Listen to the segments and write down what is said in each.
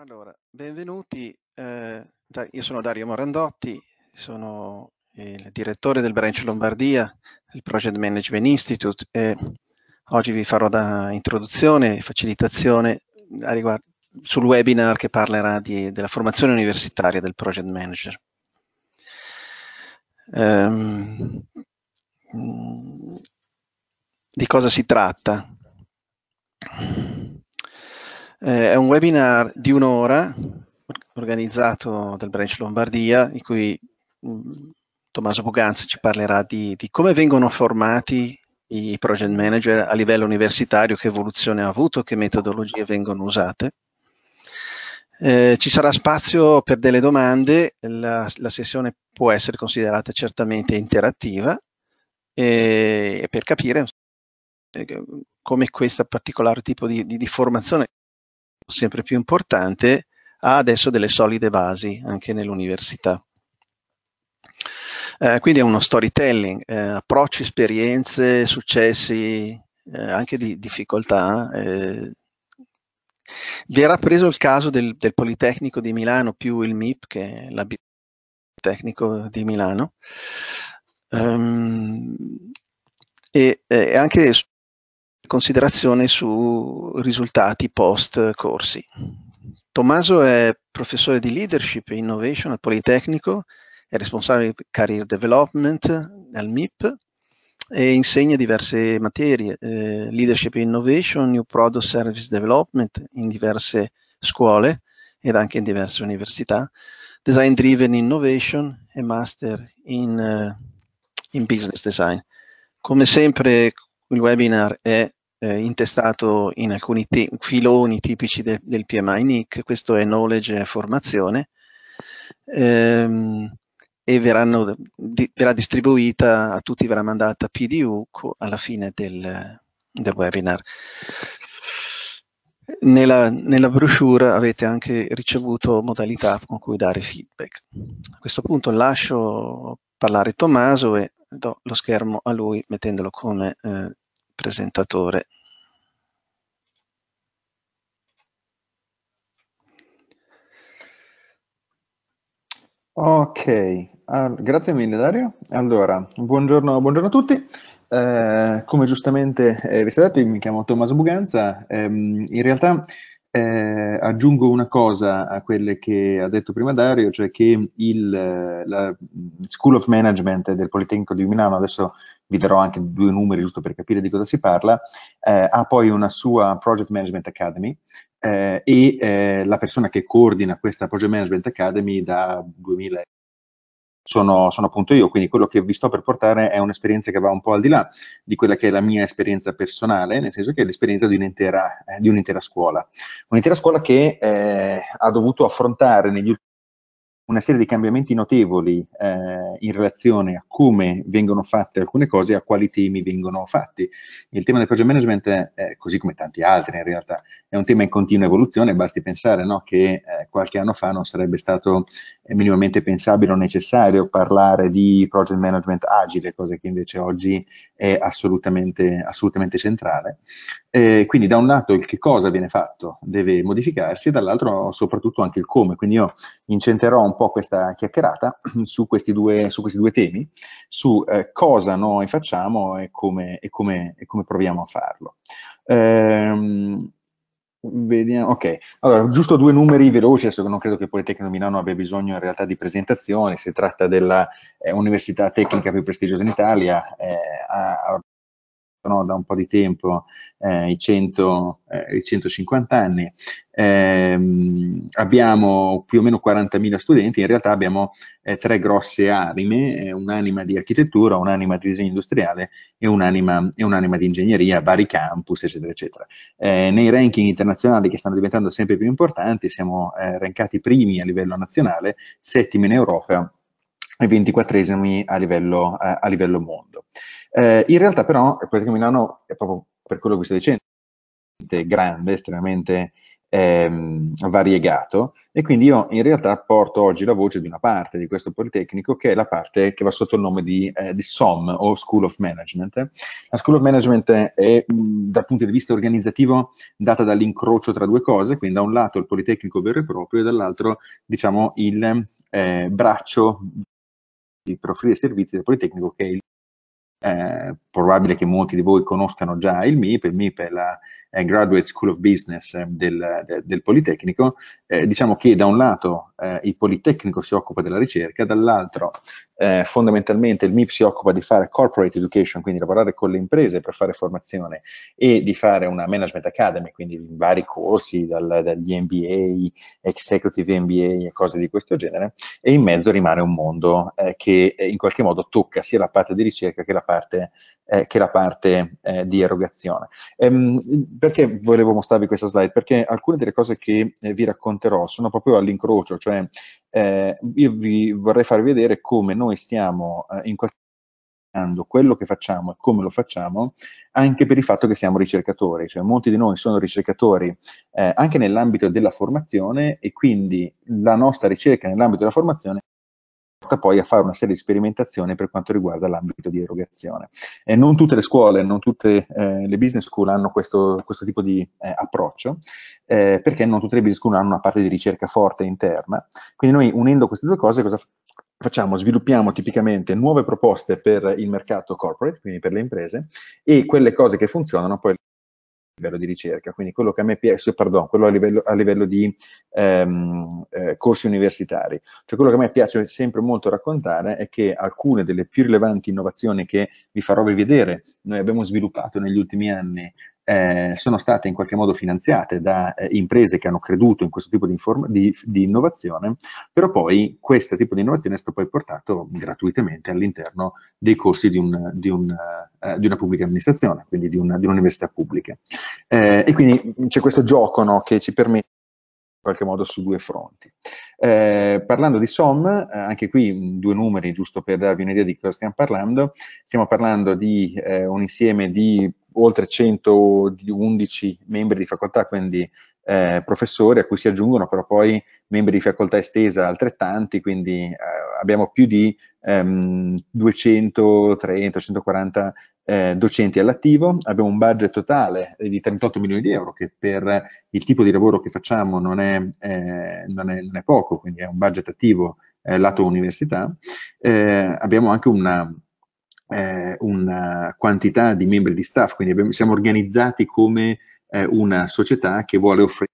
Allora, benvenuti, eh, io sono Dario Morandotti, sono il direttore del branch Lombardia il Project Management Institute e oggi vi farò da introduzione e facilitazione riguardo, sul webinar che parlerà di, della formazione universitaria del Project Manager. Um, di cosa si tratta? Eh, è un webinar di un'ora organizzato dal Branch Lombardia, in cui mh, mm, Tommaso Buganzi ci parlerà di, di come vengono formati i project manager a livello universitario, che evoluzione ha avuto, che metodologie vengono usate. Eh, ci sarà spazio per delle domande, la, la sessione può essere considerata certamente interattiva e, e per capire eh, come questo particolare tipo di, di, di, formazione sempre più importante, ha adesso delle solide basi anche nell'università. Eh, quindi è uno storytelling, eh, approcci, esperienze, successi, eh, anche di difficoltà. Eh. vi era preso il caso del, del, Politecnico di Milano più il MIP, che è la Tecnico di Milano. Um, e, e, anche considerazioni su risultati post corsi. Tommaso è professore di leadership e innovation al Politecnico, è responsabile di career development al MIP e insegna diverse materie, eh, leadership e innovation, new product service development in diverse scuole ed anche in diverse università, design driven innovation e master in, uh, in business design. Come sempre il webinar è eh, intestato in alcuni filoni tipici de del PMI NIC, questo è knowledge e formazione, ehm, e verranno, di verrà distribuita, a tutti verrà mandata PDU alla fine del, del webinar. Nella, nella, brochure avete anche ricevuto modalità con cui dare feedback. A questo punto lascio parlare Tommaso e do lo schermo a lui mettendolo come eh, presentatore Ok, All- grazie mille Dario. Allora, buongiorno, buongiorno a tutti. Eh, come giustamente eh, vi siete detto, io mi chiamo Tommaso Buganza. Ehm, in realtà eh, aggiungo una cosa a quelle che ha detto prima Dario, cioè che il, la mm, School of Management del Politecnico di Milano, adesso vi darò anche due numeri giusto per capire di cosa si parla, eh, ha poi una sua Project Management Academy eh, e eh, la persona che coordina questa Project Management Academy da 2000 sono, sono, appunto io, quindi quello che vi sto per portare è un'esperienza che va un po' al di là di quella che è la mia esperienza personale, nel senso che è l'esperienza di un'intera, eh, di un'intera scuola. Un'intera scuola che eh, ha dovuto affrontare negli ultimi una serie di cambiamenti notevoli eh, in relazione a come vengono fatte alcune cose e a quali temi vengono fatti. Il tema del project management, eh, così come tanti altri in realtà, è un tema in continua evoluzione, basti pensare no, che eh, qualche anno fa non sarebbe stato eh, minimamente pensabile o necessario parlare di project management agile, cosa che invece oggi è assolutamente, assolutamente centrale. Eh, quindi da un lato il che cosa viene fatto deve modificarsi, e dall'altro soprattutto anche il come, quindi io incenterò un po' questa chiacchierata su questi due, su questi due temi, su eh, cosa noi facciamo e come, e come, e come proviamo a farlo. Eh, Vediamo, ok, allora giusto due numeri veloci, adesso non credo che Politecnico Milano abbia bisogno in realtà di presentazioni, si tratta dell'università eh, tecnica più prestigiosa in Italia, eh, ha, no, da un po' di tempo eh, i, 100, eh, i, 150 anni. Eh, abbiamo più o meno 40.000 studenti, in realtà abbiamo eh, tre grosse anime, eh, un'anima di architettura, un'anima di disegno industriale e un'anima, e un'anima di ingegneria, vari campus, eccetera, eccetera. Eh, nei ranking internazionali che stanno diventando sempre più importanti, siamo rankati primi a livello nazionale, settimi in Europa e 24esimi a livello, a, eh, a livello mondo. Eh, in realtà però Politecnico Milano è proprio per quello che vi stai dicendo, grande, estremamente ehm, variegato e quindi io in realtà porto oggi la voce di una parte di questo Politecnico che è la parte che va sotto il nome di, eh, di SOM o School of Management. La School of Management è mh, dal punto di vista organizzativo data dall'incrocio tra due cose, quindi da un lato il Politecnico vero e proprio e dall'altro diciamo il eh, braccio per offrire servizi del Politecnico che è il eh, probabile che molti di voi conoscano già il MIP, il MIP è la è Graduate School of Business eh, del, del Politecnico, eh, diciamo che da un lato eh, il Politecnico si occupa della ricerca, dall'altro eh, fondamentalmente il MIP si occupa di fare corporate education, quindi lavorare con le imprese per fare formazione e di fare una management academy, quindi vari corsi dal, dagli MBA, executive MBA e cose di questo genere, e in mezzo rimane un mondo eh, che eh, in qualche modo tocca sia la parte di ricerca che la parte eh, che la parte eh, di erogazione. Ehm, perché volevo mostrarvi questa slide? Perché alcune delle cose che eh, vi racconterò sono proprio all'incrocio, cioè eh, io vi vorrei farvi vedere come noi stiamo eh, in qualche quello che facciamo e come lo facciamo anche per il fatto che siamo ricercatori, cioè molti di noi sono ricercatori eh, anche nell'ambito della formazione e quindi la nostra ricerca nell'ambito della formazione porta poi a fare una serie di sperimentazioni per quanto riguarda l'ambito di erogazione. Eh, non tutte le scuole, non tutte eh, le business school hanno questo, questo tipo di eh, approccio, eh, perché non tutte le business school hanno una parte di ricerca forte interna. Quindi noi unendo queste due cose cosa facciamo? Sviluppiamo tipicamente nuove proposte per il mercato corporate, quindi per le imprese, e quelle cose che funzionano poi livello di ricerca. Quindi quello che a me piace, pardon, quello a livello, a livello di ehm, eh, corsi universitari. Cioè quello che a me piace sempre molto raccontare è che alcune delle più rilevanti innovazioni che vi farò rivedere noi abbiamo sviluppato negli ultimi anni eh, sono state in qualche modo finanziate da eh, imprese che hanno creduto in questo tipo di, inform- di, di, innovazione, però poi questo tipo di innovazione è stato poi portato gratuitamente all'interno dei corsi di, un, di un, eh, una pubblica amministrazione, quindi di, una, un'università pubblica. Eh, e quindi c'è questo gioco no, che ci permette qualche modo su due fronti. Eh, parlando di SOM, eh, anche qui mm, due numeri giusto per darvi un'idea di cosa stiamo parlando, stiamo parlando di eh, un insieme di oltre 111 membri di facoltà, quindi eh, professori, a cui si aggiungono però poi membri di facoltà estesa altrettanti, quindi eh, abbiamo più di ehm, 230-140 eh, docenti all'attivo, abbiamo un budget totale di 38 milioni di euro che per il tipo di lavoro che facciamo non è, eh, non è, non è poco, quindi è un budget attivo eh, lato università. Eh, abbiamo anche una, eh, una, eh, quantità di membri di staff, quindi abbiamo, siamo organizzati come una società che vuole offrire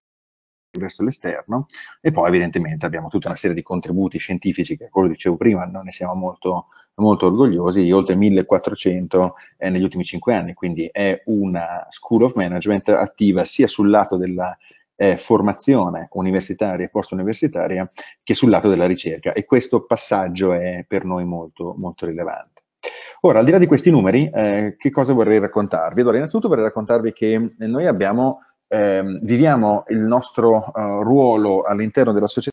verso l'esterno e poi evidentemente abbiamo tutta una serie di contributi scientifici che quello dicevo prima non ne siamo molto, molto orgogliosi oltre 1400 eh, negli ultimi 5 anni quindi è una school of management attiva sia sul lato della eh, formazione universitaria e post-universitaria che sul lato della ricerca e questo passaggio è per noi molto, molto rilevante. Ora, al di là di questi numeri, eh, che cosa vorrei raccontarvi? Allora, innanzitutto vorrei raccontarvi che noi abbiamo eh, viviamo il nostro uh, ruolo all'interno della società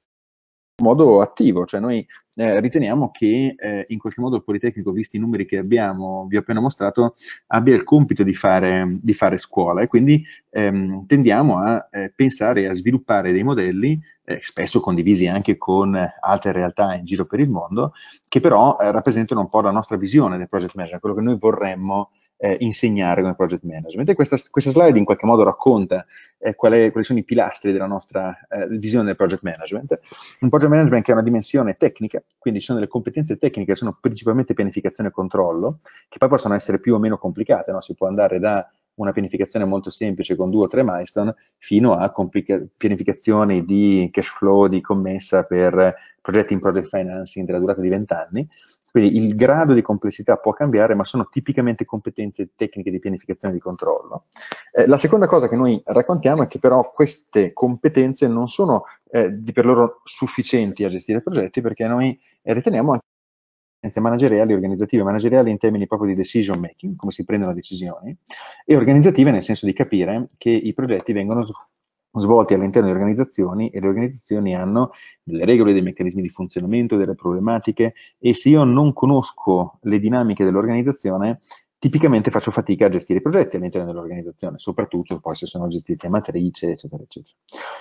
in modo attivo, cioè noi eh, riteniamo che eh, in qualche modo il Politecnico, visti i numeri che abbiamo, vi ho appena mostrato, abbia il compito di fare, di fare scuola e quindi ehm, tendiamo a eh, pensare e a sviluppare dei modelli, eh, spesso condivisi anche con altre realtà in giro per il mondo, che però eh, rappresentano un po' la nostra visione del project manager, quello che noi vorremmo eh, insegnare come project management. E questa, questa, slide in qualche modo racconta eh, quali, quali sono i pilastri della nostra eh, visione del project management. Un project management che ha una dimensione tecnica, quindi ci sono delle competenze tecniche che sono principalmente pianificazione e controllo, che poi possono essere più o meno complicate, no? si può andare da una pianificazione molto semplice con due o tre milestone fino a complica- pianificazioni di cash flow, di commessa per progetti in project financing della durata di 20 anni quindi il grado di complessità può cambiare, ma sono tipicamente competenze tecniche di pianificazione e di controllo. Eh, la seconda cosa che noi raccontiamo è che però queste competenze non sono eh, di per loro sufficienti a gestire progetti, perché noi eh, riteniamo anche competenze manageriali, organizzative, manageriali in termini proprio di decision making, come si prendono decisioni, e organizzative nel senso di capire che i progetti vengono svolti all'interno di organizzazioni e le organizzazioni hanno delle regole, dei meccanismi di funzionamento, delle problematiche e se io non conosco le dinamiche dell'organizzazione tipicamente faccio fatica a gestire i progetti all'interno dell'organizzazione, soprattutto poi se sono gestiti a matrice, eccetera, eccetera.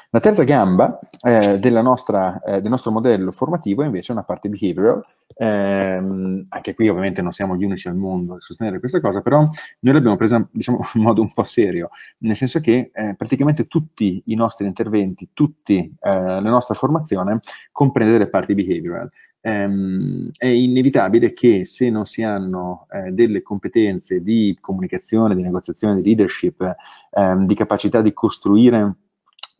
La terza gamba eh, nostra, eh, del nostro modello formativo è invece una parte behavioral, ehm, anche qui ovviamente non siamo gli unici al mondo a sostenere questa cosa, però noi l'abbiamo presa diciamo, in modo un po' serio, nel senso che eh, praticamente tutti i nostri interventi, tutta eh, la nostra formazione comprende delle parti behavioral, Ehm, è inevitabile che se non si hanno eh, delle competenze di comunicazione, di negoziazione, di leadership, ehm, di capacità di costruire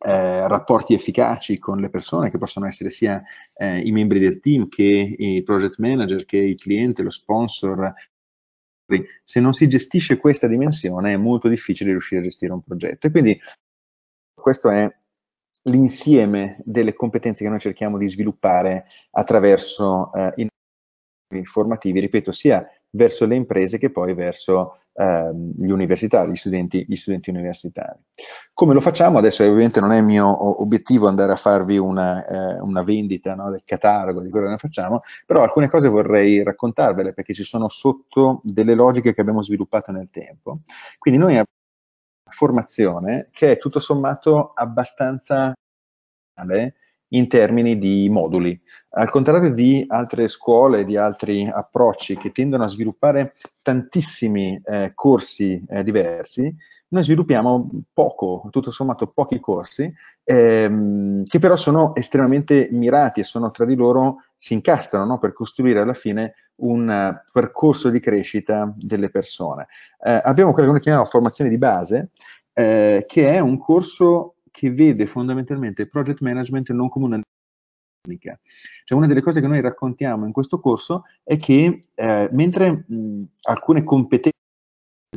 eh, rapporti efficaci con le persone che possono essere sia eh, i membri del team che i project manager, che il cliente, lo sponsor, se non si gestisce questa dimensione è molto difficile riuscire a gestire un progetto. E quindi questo è l'insieme delle competenze che noi cerchiamo di sviluppare attraverso eh, i formativi, ripeto, sia verso le imprese che poi verso eh, gli universitari, gli studenti, gli studenti universitari. Come lo facciamo? Adesso ovviamente non è mio obiettivo andare a farvi una, eh, una vendita no, del catalogo, di quello che noi facciamo, però alcune cose vorrei raccontarvele perché ci sono sotto delle logiche che abbiamo sviluppato nel tempo. Quindi noi formazione che è tutto sommato abbastanza in termini di moduli. Al contrario di altre scuole, di altri approcci che tendono a sviluppare tantissimi eh, corsi eh, diversi, noi sviluppiamo poco, tutto sommato pochi corsi, ehm, che però sono estremamente mirati e sono tra di loro, si incastrano no? per costruire alla fine un eh, percorso di crescita delle persone. Eh, abbiamo quello che noi chiamiamo formazione di base, eh, che è un corso che vede fondamentalmente il project management non come una tecnica. cioè, una delle cose che noi raccontiamo in questo corso è che eh, mentre mh, alcune competenze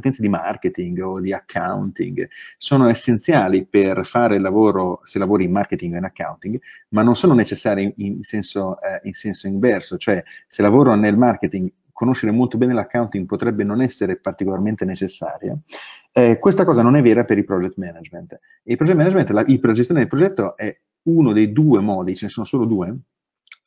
competenze di marketing o di accounting sono essenziali per fare il lavoro se lavori in marketing o in accounting, ma non sono necessarie in, in, senso, eh, in senso inverso, cioè se lavoro nel marketing conoscere molto bene l'accounting potrebbe non essere particolarmente necessaria. Eh, questa cosa non è vera per i project management. il project management, la, la gestione del progetto è uno dei due modi, ce ne sono solo due,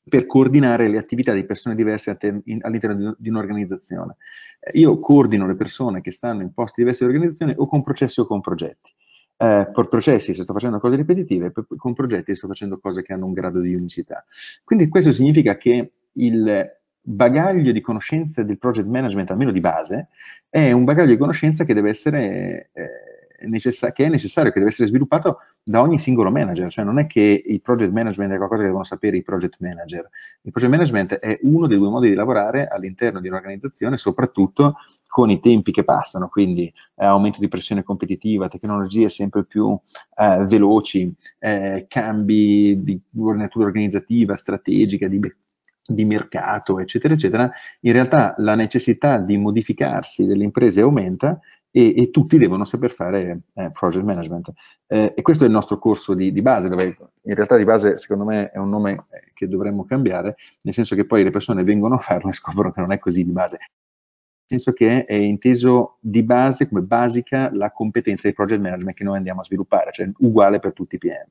per coordinare le attività di persone diverse all'interno di un'organizzazione. Eh, io coordino le persone che stanno in posti diversi dell'organizzazione o con processi o con progetti. Eh, per processi se sto facendo cose ripetitive, per, con progetti sto facendo cose che hanno un grado di unicità. Quindi questo significa che il bagaglio di conoscenze del project management, almeno di base, è un bagaglio di conoscenza che deve essere... Eh, necessa- che è necessario, che deve essere sviluppato da ogni singolo manager, cioè non è che il project management è qualcosa che devono sapere i project manager. Il project management è uno dei due modi di lavorare all'interno di un'organizzazione, soprattutto con i tempi che passano, quindi eh, aumento di pressione competitiva, tecnologie sempre più eh, veloci, eh, cambi di natura organizzativa, strategica, di di mercato, eccetera, eccetera, in realtà la necessità di modificarsi delle imprese aumenta e, e tutti devono saper fare eh, project management. Eh, e questo è il nostro corso di, di, base, dove in realtà di base secondo me è un nome che dovremmo cambiare, nel senso che poi le persone vengono a farlo e scoprono che non è così di base. Nel senso che è inteso di base come basica la competenza di project management che noi andiamo a sviluppare, cioè uguale per tutti i PM.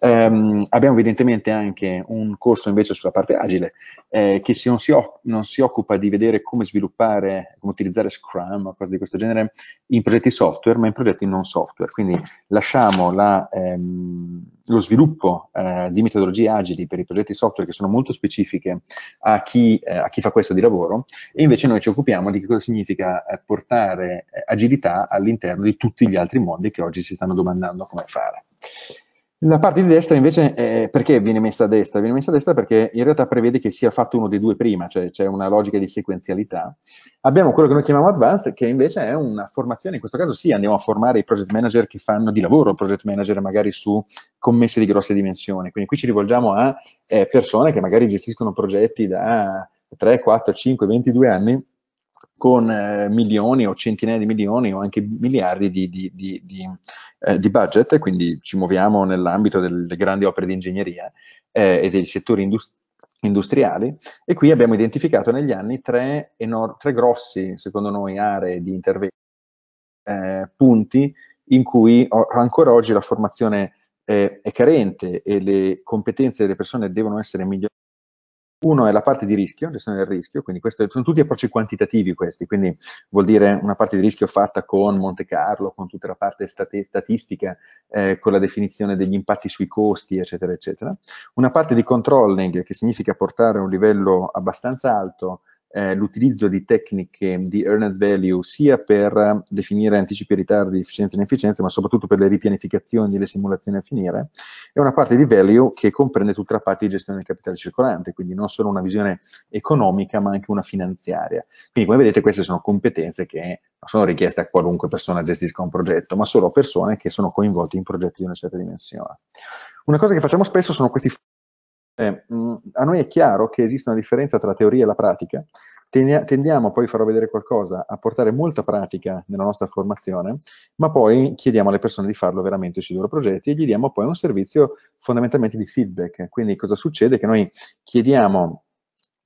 Um, abbiamo evidentemente anche un corso invece sulla parte agile eh, che si, non, si non, si occupa di vedere come sviluppare, come utilizzare Scrum o cose di questo genere in progetti software ma in progetti non software. Quindi lasciamo la, ehm, lo sviluppo eh, di metodologie agili per i progetti software che sono molto specifiche a chi, eh, a chi, fa questo di lavoro e invece noi ci occupiamo di che cosa significa eh, portare eh, agilità all'interno di tutti gli altri mondi che oggi si stanno domandando come fare. La parte di destra invece eh, perché viene messa a destra? Viene messa a destra perché in realtà prevede che sia fatto uno dei due prima, cioè c'è una logica di sequenzialità. Abbiamo quello che noi chiamiamo advanced, che invece è una formazione, in questo caso sì, andiamo a formare i project manager che fanno di lavoro project manager magari su commesse di grosse dimensioni. Quindi qui ci rivolgiamo a eh, persone che magari gestiscono progetti da 3, 4, 5, 22 anni con eh, milioni o centinaia di milioni o anche miliardi di, di, di, di, eh, di budget, quindi ci muoviamo nell'ambito delle grandi opere di ingegneria eh, e dei settori industriali industriali e qui abbiamo identificato negli anni tre, enor- tre grossi, secondo noi, aree di intervento, eh, punti in cui o- ancora oggi la formazione eh, è carente e le competenze delle persone devono essere migliorate uno è la parte di rischio, gestione del rischio, quindi questo, sono tutti approcci quantitativi questi, quindi vuol dire una parte di rischio fatta con Monte Carlo, con tutta la parte stat statistica, eh, con la definizione degli impatti sui costi, eccetera, eccetera. Una parte di controlling, che significa portare a un livello abbastanza alto eh, l'utilizzo di tecniche di earned value sia per eh, definire anticipi e ritardi, efficienza e inefficienza, ma soprattutto per le ripianificazioni e le simulazioni a finire, è una parte di value che comprende tutta la parte di gestione del capitale circolante, quindi non solo una visione economica, ma anche una finanziaria. Quindi, come vedete, queste sono competenze che non sono richieste a qualunque persona gestisca un progetto, ma solo a persone che sono coinvolte in progetti di una certa dimensione. Una cosa che facciamo spesso sono questi eh, mm, a noi è chiaro che esiste una differenza tra la teoria e la pratica, tendiamo poi farò vedere qualcosa a portare molta pratica nella nostra formazione, ma poi chiediamo alle persone di farlo veramente sui loro progetti e gli diamo poi un servizio fondamentalmente di feedback. Quindi cosa succede? Che noi chiediamo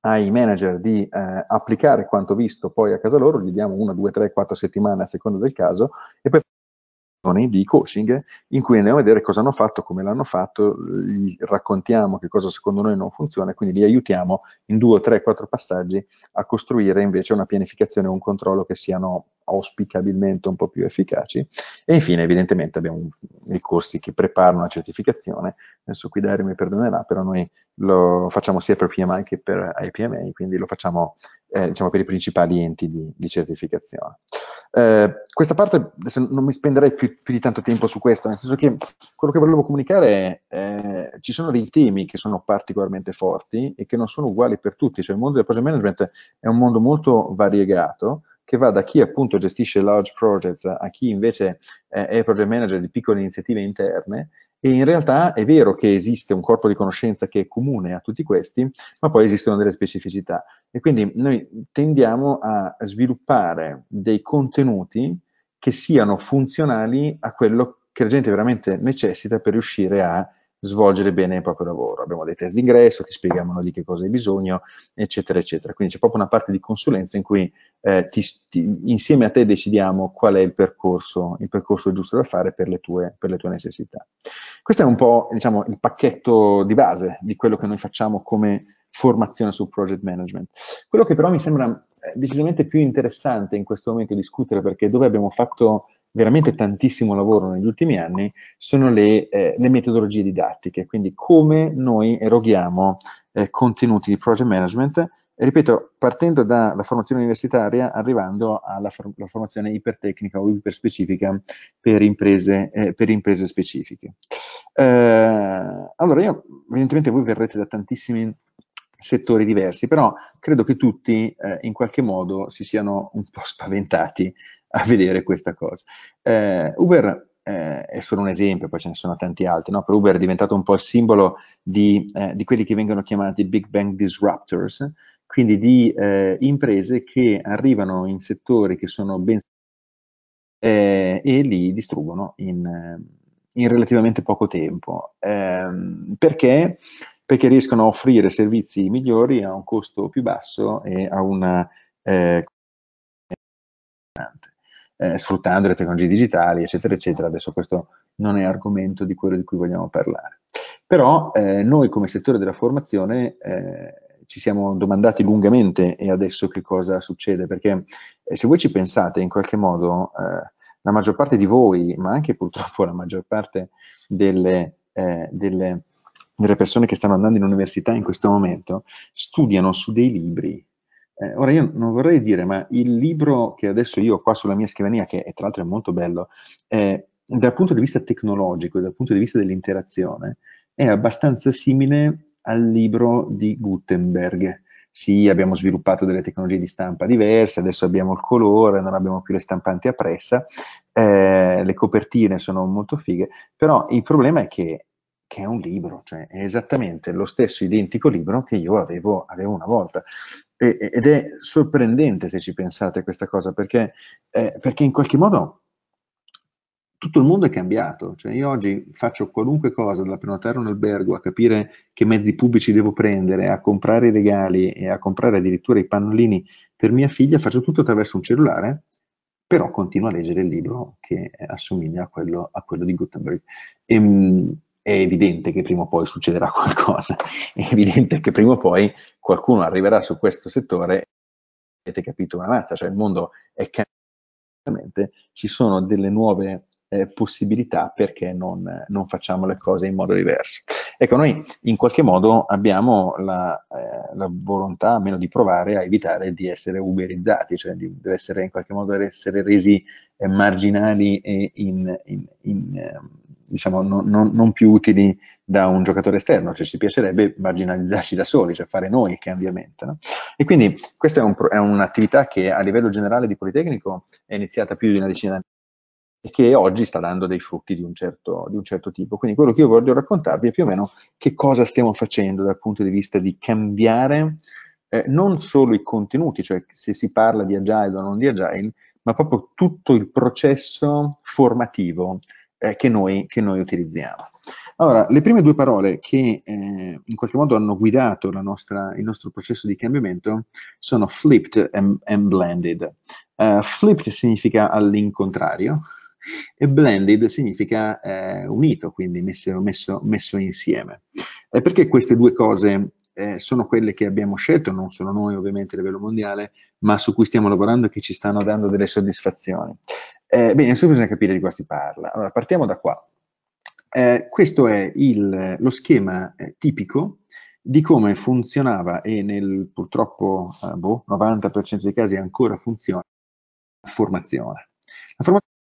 ai manager di eh, applicare quanto visto poi a casa loro, gli diamo una, due, tre, quattro settimane a seconda del caso e poi di coaching in cui andiamo a vedere cosa hanno fatto, come l'hanno fatto, gli raccontiamo che cosa secondo noi non funziona, e quindi li aiutiamo in due, tre, quattro passaggi a costruire invece una pianificazione e un controllo che siano auspicabilmente un po' più efficaci. E infine, evidentemente, abbiamo i corsi che preparano la certificazione. Adesso qui Dario mi perdonerà, però noi lo facciamo sia per PMI che per IPMA, quindi lo facciamo eh, diciamo, per i principali enti di, di certificazione. Eh, questa parte non mi spenderei più, più, di tanto tempo su questo, nel senso che quello che volevo comunicare è eh, ci sono dei temi che sono particolarmente forti e che non sono uguali per tutti, cioè il mondo del project management è un mondo molto variegato, che va da chi appunto gestisce large projects a chi invece eh, è project manager di piccole iniziative interne e in realtà è vero che esiste un corpo di conoscenza che è comune a tutti questi, ma poi esistono delle specificità. E quindi noi tendiamo a sviluppare dei contenuti che siano funzionali a quello che la gente veramente necessita per riuscire a svolgere bene il proprio lavoro. Abbiamo dei test d'ingresso, ti spieghiamo di che cosa hai bisogno, eccetera, eccetera. Quindi c'è proprio una parte di consulenza in cui eh, ti, ti, insieme a te decidiamo qual è il percorso, il percorso giusto da fare per le, tue, per le tue, necessità. Questo è un po' diciamo, il pacchetto di base di quello che noi facciamo come formazione su project management. Quello che però mi sembra eh, decisamente più interessante in questo momento discutere, perché dove abbiamo fatto veramente tantissimo lavoro negli ultimi anni sono le, eh, le metodologie didattiche, quindi come noi eroghiamo eh, contenuti di project management, ripeto, partendo dalla formazione universitaria, arrivando alla for formazione ipertecnica o iperspecifica per imprese, eh, per imprese specifiche. Eh, allora, io, evidentemente voi verrete da tantissimi settori diversi, però credo che tutti eh, in qualche modo si siano un po' spaventati a vedere questa cosa. Eh, Uber eh, è solo un esempio, poi ce ne sono tanti altri, no? per Uber è diventato un po' il simbolo di, eh, di quelli che vengono chiamati Big Bang Disruptors, quindi di eh, imprese che arrivano in settori che sono ben eh, e li distruggono in, eh, in relativamente poco tempo. Ehm, perché? Perché riescono a offrire servizi migliori a un costo più basso e a una... Eh, eh, sfruttando le tecnologie digitali, eccetera, eccetera. Adesso questo non è argomento di quello di cui vogliamo parlare. Però eh, noi come settore della formazione eh, ci siamo domandati lungamente e adesso che cosa succede, perché eh, se voi ci pensate in qualche modo eh, la maggior parte di voi, ma anche purtroppo la maggior parte delle, eh, delle, delle, persone che stanno andando in università in questo momento, studiano su dei libri eh, ora io non vorrei dire, ma il libro che adesso io ho qua sulla mia scrivania, che è, tra l'altro è molto bello, eh, dal punto di vista tecnologico, dal punto di vista dell'interazione, è abbastanza simile al libro di Gutenberg. Sì, abbiamo sviluppato delle tecnologie di stampa diverse, adesso abbiamo il colore, non abbiamo più le stampanti a pressa, eh, le copertine sono molto fighe, però il problema è che che è un libro, cioè è esattamente lo stesso identico libro che io avevo, avevo una volta. E, ed è sorprendente se ci pensate questa cosa, perché, eh, perché in qualche modo tutto il mondo è cambiato, cioè io oggi faccio qualunque cosa, da prenotare un albergo a capire che mezzi pubblici devo prendere, a comprare i regali e a comprare addirittura i pannolini per mia figlia, faccio tutto attraverso un cellulare, però continuo a leggere il libro che assomiglia a quello, a quello di Gutenberg. E, ehm, è evidente che prima o poi succederà qualcosa, è evidente che prima o poi qualcuno arriverà su questo settore e avete capito una mazza, cioè il mondo è cambiato, ci sono delle nuove eh, possibilità perché non, non, facciamo le cose in modo diverso. Ecco, noi in qualche modo abbiamo la, eh, la volontà almeno di provare a evitare di essere uberizzati, cioè di, di essere in qualche modo essere resi marginali e in, in, in, ehm, diciamo, non, non, non, più utili da un giocatore esterno, cioè ci piacerebbe marginalizzarci da soli, cioè fare noi il cambiamento. No? E quindi questa è, un, è, un'attività che a livello generale di Politecnico è iniziata più di una decina di anni e che oggi sta dando dei frutti di un, certo, di un certo tipo. Quindi quello che io voglio raccontarvi è più o meno che cosa stiamo facendo dal punto di vista di cambiare eh, non solo i contenuti, cioè se si parla di agile o non di agile, ma proprio tutto il processo formativo eh, che, noi, che, noi, utilizziamo. Allora, le prime due parole che eh, in qualche modo hanno guidato nostra, il nostro processo di cambiamento sono flipped e blended. Uh, flipped significa all'incontrario, e blended significa eh, unito, quindi messo, messo, messo insieme. Eh, perché queste due cose eh, sono quelle che abbiamo scelto, non solo noi ovviamente a livello mondiale, ma su cui stiamo lavorando e che ci stanno dando delle soddisfazioni. Eh, bene, adesso bisogna capire di cosa si parla. Allora, partiamo da qua. Eh, questo è il, lo schema eh, tipico di come funzionava e nel purtroppo eh, boh, 90% dei casi ancora funziona la formazione. La formazione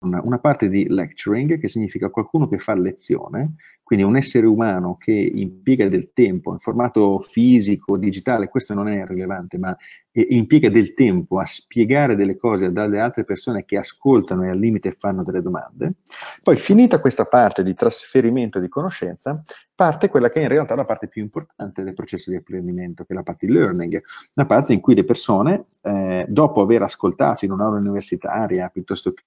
una, parte di lecturing, che significa qualcuno che fa lezione, quindi un essere umano che impiega del tempo in formato fisico, digitale, questo non è rilevante, ma impiega del tempo a spiegare delle cose ad altre persone che ascoltano e al limite fanno delle domande. Poi finita questa parte di trasferimento di conoscenza, parte quella che è in realtà la parte più importante del processo di apprendimento, che è la parte di learning, la parte in cui le persone, eh, dopo aver ascoltato in un'aula universitaria, piuttosto che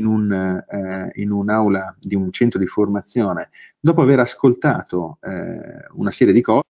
in, un, eh, in un'aula di un centro di formazione, dopo aver ascoltato eh, una serie di cose,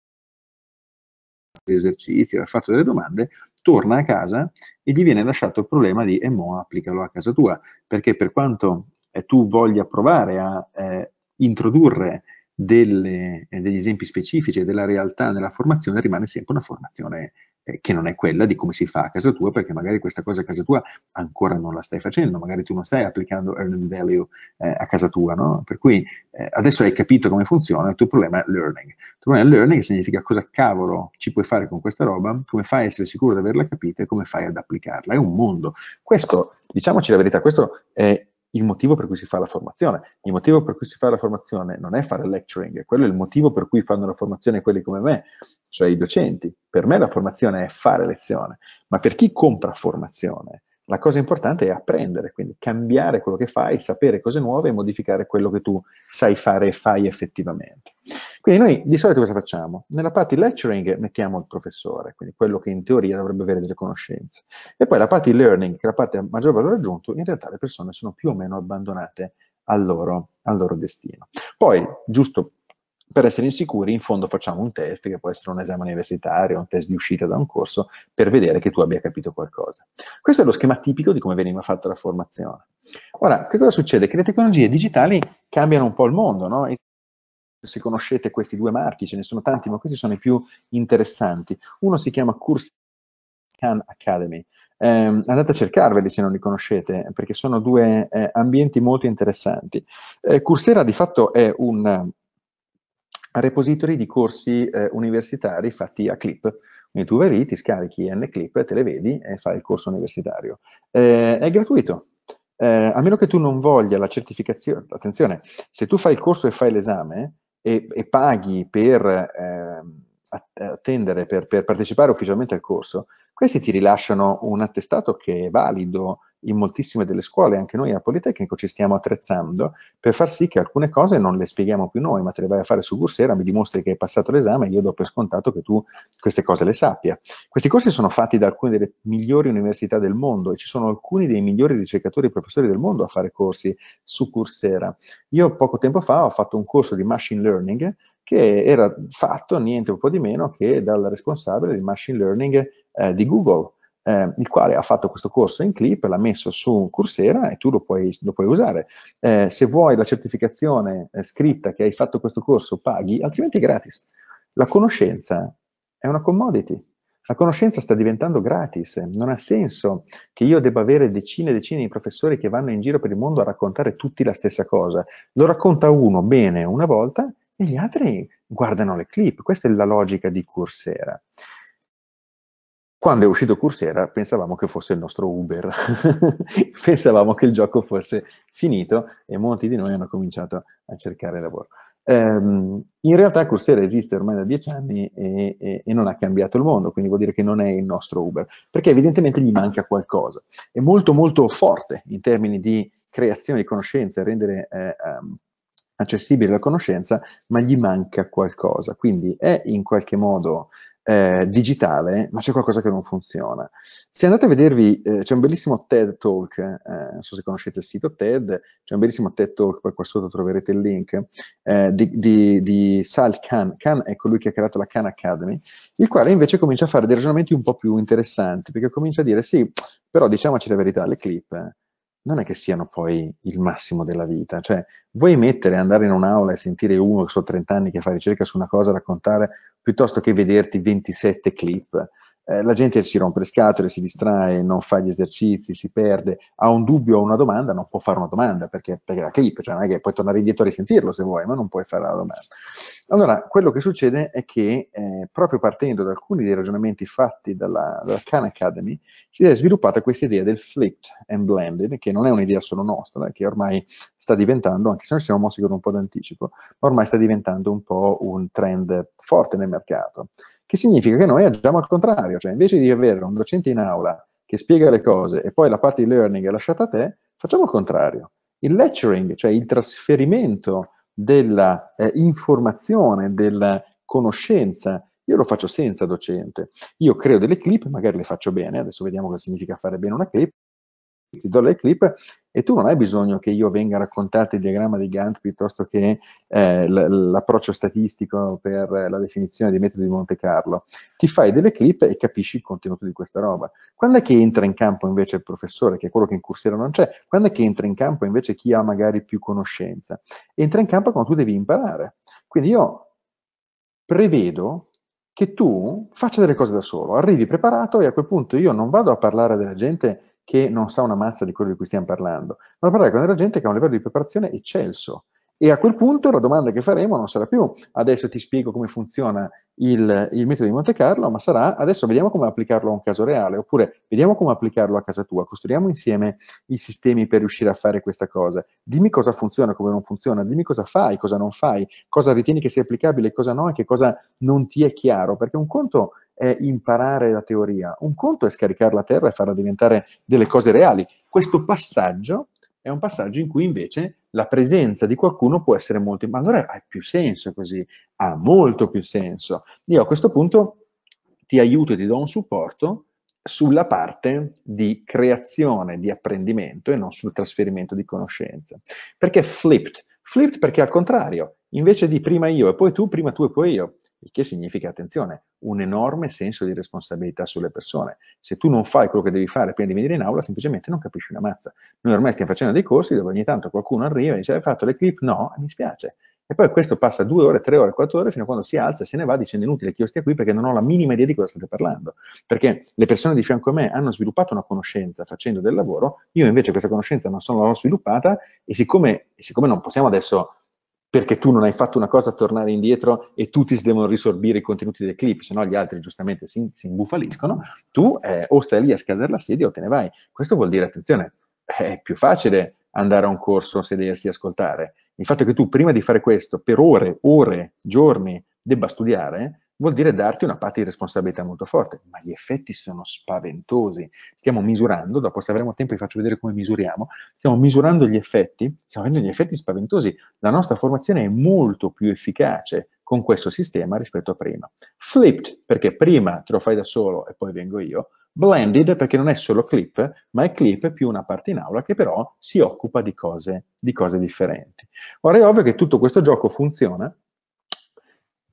esercizi, aver fatto delle domande, torna a casa e gli viene lasciato il problema di e eh, mo applicalo a casa tua, perché per quanto eh, tu voglia provare a eh, introdurre delle, eh, degli esempi specifici della realtà nella formazione, rimane sempre una formazione eh, che non è quella di come si fa a casa tua, perché magari questa cosa a casa tua ancora non la stai facendo, magari tu non stai applicando earning value eh, a casa tua, no? Per cui eh, adesso hai capito come funziona, il tuo problema è learning. Il tuo problema è learning significa cosa cavolo ci puoi fare con questa roba, come fai a essere sicuro di averla capita e come fai ad applicarla. È un mondo. Questo, diciamoci la verità, questo è il motivo per cui si fa la formazione. Il motivo per cui si fa la formazione non è fare lecturing, quello è il motivo per cui fanno la formazione quelli come me, cioè i docenti. Per me la formazione è fare lezione, ma per chi compra formazione, la cosa importante è apprendere, quindi cambiare quello che fai, sapere cose nuove e modificare quello che tu sai fare e fai effettivamente. Quindi noi di solito cosa facciamo? Nella parte di lecturing mettiamo il professore, quindi quello che in teoria dovrebbe avere delle conoscenze. E poi la parte di learning, che è la parte a maggior valore aggiunto, in realtà le persone sono più o meno abbandonate al loro, al loro destino. Poi, giusto per essere insicuri, in fondo facciamo un test, che può essere un esame universitario, un test di uscita da un corso, per vedere che tu abbia capito qualcosa. Questo è lo schema tipico di come veniva fatta la formazione. Ora, che cosa succede? Che le tecnologie digitali cambiano un po' il mondo, no? se conoscete questi due marchi, ce ne sono tanti, ma questi sono i più interessanti. Uno si chiama Cursican Academy. Eh, andate a cercarveli se non li conoscete, perché sono due eh, ambienti molto interessanti. Eh, Coursera di fatto è un eh, repository di corsi eh, universitari fatti a clip. Quindi tu vai lì, ti scarichi N clip, te le vedi e fai il corso universitario. Eh, è gratuito, eh, a meno che tu non voglia la certificazione, attenzione, se tu fai il corso e fai l'esame, e, e paghi per eh, attendere, per, per partecipare ufficialmente al corso, questi ti rilasciano un attestato che è valido in moltissime delle scuole, anche noi a Politecnico ci stiamo attrezzando per far sì che alcune cose non le spieghiamo più noi, ma te le vai a fare su Coursera, mi dimostri che hai passato l'esame e io do per scontato che tu queste cose le sappia. Questi corsi sono fatti da alcune delle migliori università del mondo e ci sono alcuni dei migliori ricercatori e professori del mondo a fare corsi su Coursera. Io poco tempo fa ho fatto un corso di machine learning che era fatto niente un po' di meno che dal responsabile di machine learning eh, di Google eh, il quale ha fatto questo corso in clip, l'ha messo su Coursera e tu lo puoi, lo puoi usare. Eh, se vuoi la certificazione eh, scritta che hai fatto questo corso, paghi, altrimenti è gratis. La conoscenza è una commodity. La conoscenza sta diventando gratis, non ha senso che io debba avere decine e decine di professori che vanno in giro per il mondo a raccontare tutti la stessa cosa. Lo racconta uno bene una volta e gli altri guardano le clip. Questa è la logica di Coursera. Quando è uscito Coursera pensavamo che fosse il nostro Uber, pensavamo che il gioco fosse finito e molti di noi hanno cominciato a cercare lavoro. Um, in realtà Coursera esiste ormai da dieci anni e, e, e, non ha cambiato il mondo, quindi vuol dire che non è il nostro Uber, perché evidentemente gli manca qualcosa. È molto molto forte in termini di creazione di conoscenza, rendere eh, um, accessibile la conoscenza, ma gli manca qualcosa. Quindi è in qualche modo eh, digitale, ma c'è qualcosa che non funziona. Se andate a vedervi, eh, c'è un bellissimo TED Talk, eh, non so se conoscete il sito TED, c'è un bellissimo TED Talk, poi qua sotto troverete il link, eh, di, di, di, Sal Khan. Khan è colui che ha creato la Khan Academy, il quale invece comincia a fare dei ragionamenti un po' più interessanti, perché comincia a dire sì, però diciamoci la verità, le clip eh, non è che siano poi il massimo della vita, cioè vuoi mettere, andare in un'aula e sentire uno che so 30 anni che fa ricerca su una cosa, raccontare, piuttosto che vederti 27 clip eh, la gente si rompe le scatole, si distrae, non fa gli esercizi, si perde, ha un dubbio o una domanda, non può fare una domanda, perché, perché la clip, cioè non è che puoi tornare indietro a risentirlo se vuoi, ma non puoi fare la domanda. Allora, quello che succede è che eh, proprio partendo da alcuni dei ragionamenti fatti dalla, dalla Khan Academy, si è sviluppata questa idea del flipped and blended, che non è un'idea solo nostra, che ormai sta diventando, anche se noi siamo mossi con un po' d'anticipo, ma ormai sta diventando un po' un trend forte nel mercato, che significa che noi agiamo al contrario, cioè invece di avere un docente in aula che spiega le cose e poi la parte di learning è lasciata a te, facciamo il contrario. Il lecturing, cioè il trasferimento della eh, informazione, della conoscenza, io lo faccio senza docente. Io creo delle clip, magari le faccio bene, adesso vediamo cosa significa fare bene una clip, ti do le clip e tu non hai bisogno che io venga a raccontarti il diagramma di Gantt piuttosto che eh, l'approccio statistico per la definizione dei metodi di Monte Carlo. Ti fai delle clip e capisci il contenuto di questa roba. Quando è che entra in campo invece il professore, che è quello che in corsiera non c'è? Quando è che entra in campo invece chi ha magari più conoscenza? Entra in campo quando tu devi imparare. Quindi io prevedo che tu faccia delle cose da solo, arrivi preparato e a quel punto io non vado a parlare della gente che non sa una mazza di quello di cui stiamo parlando, ma a parlare con della gente che ha un livello di preparazione eccelso. E a quel punto la domanda che faremo non sarà più adesso ti spiego come funziona il, il, metodo di Monte Carlo, ma sarà adesso vediamo come applicarlo a un caso reale, oppure vediamo come applicarlo a casa tua, costruiamo insieme i sistemi per riuscire a fare questa cosa. Dimmi cosa funziona, come non funziona, dimmi cosa fai, cosa non fai, cosa ritieni che sia applicabile, cosa no e che cosa non ti è chiaro, perché un conto è imparare la teoria, un conto è scaricare la terra e farla diventare delle cose reali. Questo passaggio è un passaggio in cui invece la presenza di qualcuno può essere molto... Ma allora ha più senso così, ha molto più senso. Io a questo punto ti aiuto e ti do un supporto sulla parte di creazione di apprendimento e non sul trasferimento di conoscenza. Perché flipped? Flipped perché al contrario, invece di prima io e poi tu, prima tu e poi io il che significa, attenzione, un enorme senso di responsabilità sulle persone. Se tu non fai quello che devi fare prima di venire in aula, semplicemente non capisci una mazza. Noi ormai stiamo facendo dei corsi dove ogni tanto qualcuno arriva e dice hai fatto le clip? No, mi spiace. E poi questo passa due ore, tre ore, quattro ore, fino a quando si alza e se ne va dicendo inutile che io stia qui perché non ho la minima idea di cosa state parlando. Perché le persone di fianco a me hanno sviluppato una conoscenza facendo del lavoro, io invece questa conoscenza non sono, l'ho sviluppata e siccome, siccome non possiamo adesso perché tu non hai fatto una cosa tornare indietro e tutti si devono risorbire i contenuti dei clip, se no gli altri giustamente si, si imbufaliscono, tu eh, o stai lì a scadere la sedia o te ne vai. Questo vuol dire, attenzione, è più facile andare a un corso, sedersi e ascoltare. Il fatto che tu prima di fare questo, per ore, ore, giorni, debba studiare, vuol dire darti una parte di responsabilità molto forte, ma gli effetti sono spaventosi. Stiamo misurando, dopo se avremo tempo vi faccio vedere come misuriamo, stiamo misurando gli effetti, stiamo avendo gli effetti spaventosi. La nostra formazione è molto più efficace con questo sistema rispetto a prima. Flipped, perché prima te lo fai da solo e poi vengo io, blended perché non è solo clip, ma è clip più una parte in aula che però si occupa di cose, di cose differenti. Ora è ovvio che tutto questo gioco funziona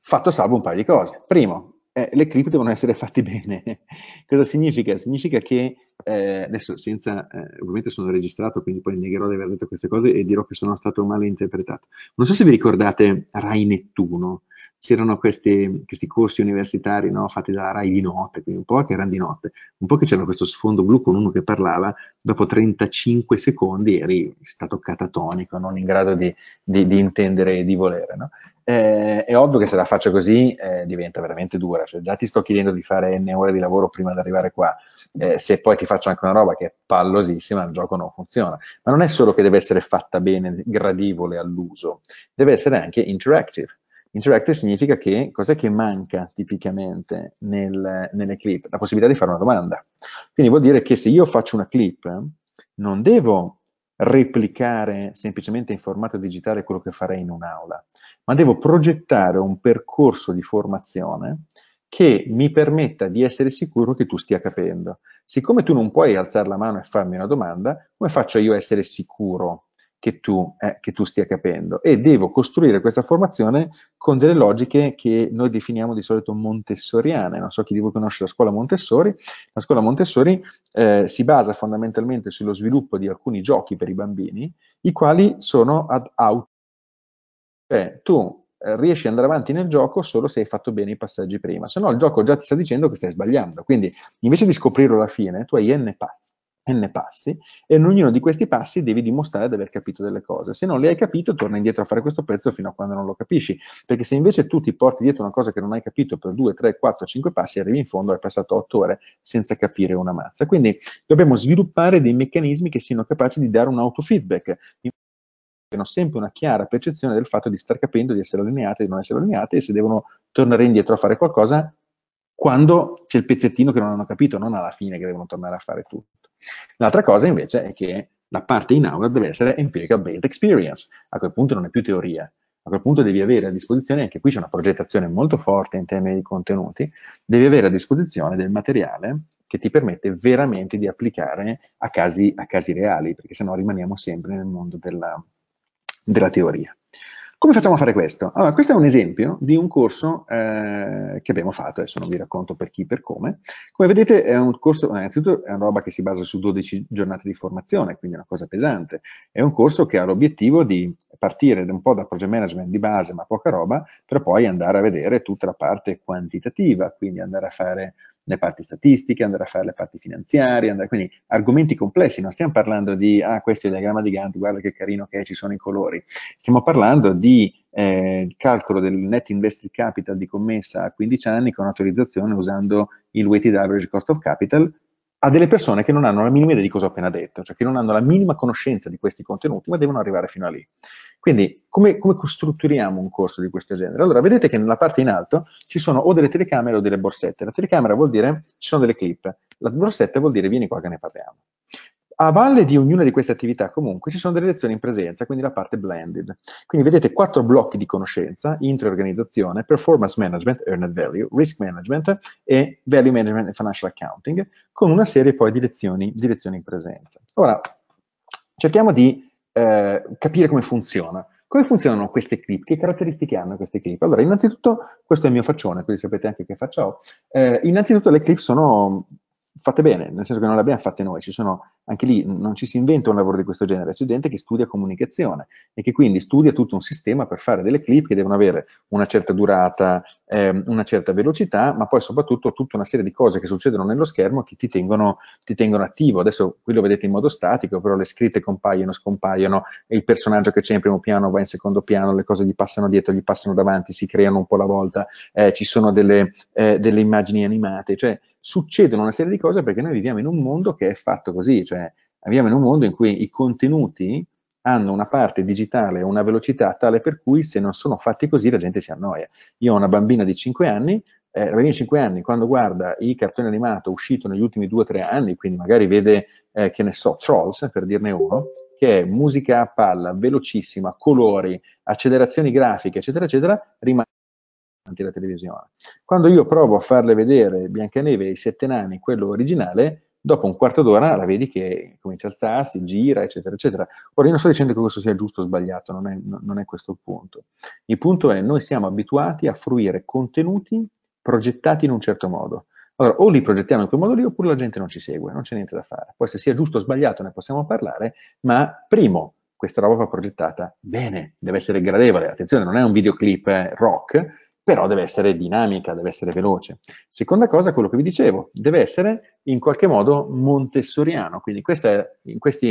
fatto salvo un paio di cose. Primo, eh, le clip devono essere fatte bene. Cosa significa? Significa che, eh, adesso senza, eh, ovviamente sono registrato, quindi poi negherò di aver detto queste cose e dirò che sono stato male interpretato. Non so se vi ricordate Rai Nettuno, c'erano questi, questi, corsi universitari no, fatti dalla RAI di notte, quindi un po' che erano di notte, un po' che c'era questo sfondo blu con uno che parlava, dopo 35 secondi eri stato catatonico, non in grado di, di, di intendere e di volere. No? eh, è ovvio che se la faccio così eh, diventa veramente dura, cioè già ti sto chiedendo di fare n ore di lavoro prima di arrivare qua, eh, se poi ti faccio anche una roba che è pallosissima, il gioco non funziona. Ma non è solo che deve essere fatta bene, gradevole all'uso, deve essere anche interactive. Interactive significa che cos'è che manca tipicamente nel, nelle clip? La possibilità di fare una domanda. Quindi vuol dire che se io faccio una clip, non devo replicare semplicemente in formato digitale quello che farei in un'aula, ma devo progettare un percorso di formazione che mi permetta di essere sicuro che tu stia capendo. Siccome tu non puoi alzare la mano e farmi una domanda, come faccio io a essere sicuro che tu, eh, che tu stia capendo? E devo costruire questa formazione con delle logiche che noi definiamo di solito montessoriane. Non so chi di voi conosce la scuola Montessori. La scuola Montessori eh, si basa fondamentalmente sullo sviluppo di alcuni giochi per i bambini, i quali sono ad, cioè, tu eh, riesci ad andare avanti nel gioco solo se hai fatto bene i passaggi prima, se no il gioco già ti sta dicendo che stai sbagliando. Quindi, invece di scoprirlo alla fine, tu hai n passi, n passi e in ognuno di questi passi devi dimostrare di aver capito delle cose. Se non le hai capito, torna indietro a fare questo pezzo fino a quando non lo capisci. Perché se invece tu ti porti dietro una cosa che non hai capito per 2, 3, 4, 5 passi, arrivi in fondo, e hai passato 8 ore senza capire una mazza. Quindi dobbiamo sviluppare dei meccanismi che siano capaci di dare un autofeedback che hanno sempre una chiara percezione del fatto di star capendo di essere allineate, di non essere allineate e se devono tornare indietro a fare qualcosa quando c'è il pezzettino che non hanno capito, non alla fine che devono tornare a fare tutto. L'altra cosa invece è che la parte in aula deve essere empirical based experience, a quel punto non è più teoria, a quel punto devi avere a disposizione, anche qui c'è una progettazione molto forte in termini di contenuti, devi avere a disposizione del materiale che ti permette veramente di applicare a casi, a casi reali, perché sennò rimaniamo sempre nel mondo della, della teoria. Come facciamo a mm. fare questo? Allora, questo è un esempio di un corso eh, che abbiamo fatto, adesso non vi racconto per chi, per come. Come vedete è un corso, eh, innanzitutto è una roba che si basa su 12 giornate di formazione, quindi è una cosa pesante. È un corso che ha l'obiettivo di partire un po' da project management di base, ma poca roba, per poi andare a vedere tutta la parte quantitativa, quindi andare a fare le parti statistiche, andare a fare le parti finanziarie, andare, quindi argomenti complessi, non stiamo parlando di, ah questo è il diagramma di Gantt, guarda che carino che è, ci sono i colori, stiamo parlando di eh, calcolo del net invested capital di commessa a 15 anni con autorizzazione usando il weighted average cost of capital, a delle persone che non hanno la minima idea di cosa ho appena detto, cioè che non hanno la minima conoscenza di questi contenuti, ma devono arrivare fino a lì. Quindi come, come strutturiamo un corso di questo genere? Allora, vedete che nella parte in alto ci sono o delle telecamere o delle borsette. La telecamera vuol dire ci sono delle clip, la borsetta vuol dire vieni qua che ne parliamo. A valle di ognuna di queste attività comunque ci sono delle lezioni in presenza, quindi la parte blended. Quindi vedete quattro blocchi di conoscenza, intro organizzazione, performance management, earned value, risk management e value management e financial accounting, con una serie poi di lezioni, di lezioni in presenza. Ora, cerchiamo di eh, capire come funziona. Come funzionano queste clip? Che caratteristiche hanno queste clip? Allora, innanzitutto, questo è il mio faccione, quindi sapete anche che faccia ho. Eh, innanzitutto le clip sono fatte bene, nel senso che non le abbiamo fatte noi, sono, anche lì non ci si inventa un lavoro di questo genere, c'è gente che studia comunicazione e che quindi studia tutto un sistema per fare delle clip che devono avere una certa durata, ehm, una certa velocità, ma poi soprattutto tutta una serie di cose che succedono nello schermo che ti tengono, ti tengono attivo. Adesso qui lo vedete in modo statico, però le scritte compaiono, scompaiono, il personaggio che c'è in primo piano va in secondo piano, le cose gli passano dietro, gli passano davanti, si creano un po' alla volta, eh, ci sono delle, eh, delle immagini animate, cioè succedono una serie di cose perché noi viviamo in un mondo che è fatto così, cioè viviamo in un mondo in cui i contenuti hanno una parte digitale, una velocità tale per cui se non sono fatti così la gente si annoia. Io ho una bambina di 5 anni, eh, la bambina di 5 anni quando guarda i cartoni animati usciti negli ultimi 2-3 anni, quindi magari vede, eh, che ne so, Trolls, per dirne uno, che è musica a palla, velocissima, colori, accelerazioni grafiche, eccetera, eccetera, rimane la televisione. Quando io provo a farle vedere Biancaneve e i Sette Nani, quello originale, dopo un quarto d'ora la vedi che comincia a alzarsi, gira, eccetera, eccetera. Ora, io non sto dicendo che questo sia giusto o sbagliato, non è, non è questo il punto. Il punto è, noi siamo abituati a fruire contenuti progettati in un certo modo. Allora, o li progettiamo in quel modo lì, oppure la gente non ci segue, non c'è niente da fare. Poi se sia giusto o sbagliato ne possiamo parlare, ma primo, questa roba va progettata bene, deve essere gradevole. Attenzione, non è un videoclip eh, rock, però deve essere dinamica, deve essere veloce. Seconda cosa, quello che vi dicevo, deve essere in qualche modo montessoriano, quindi è, in, questi,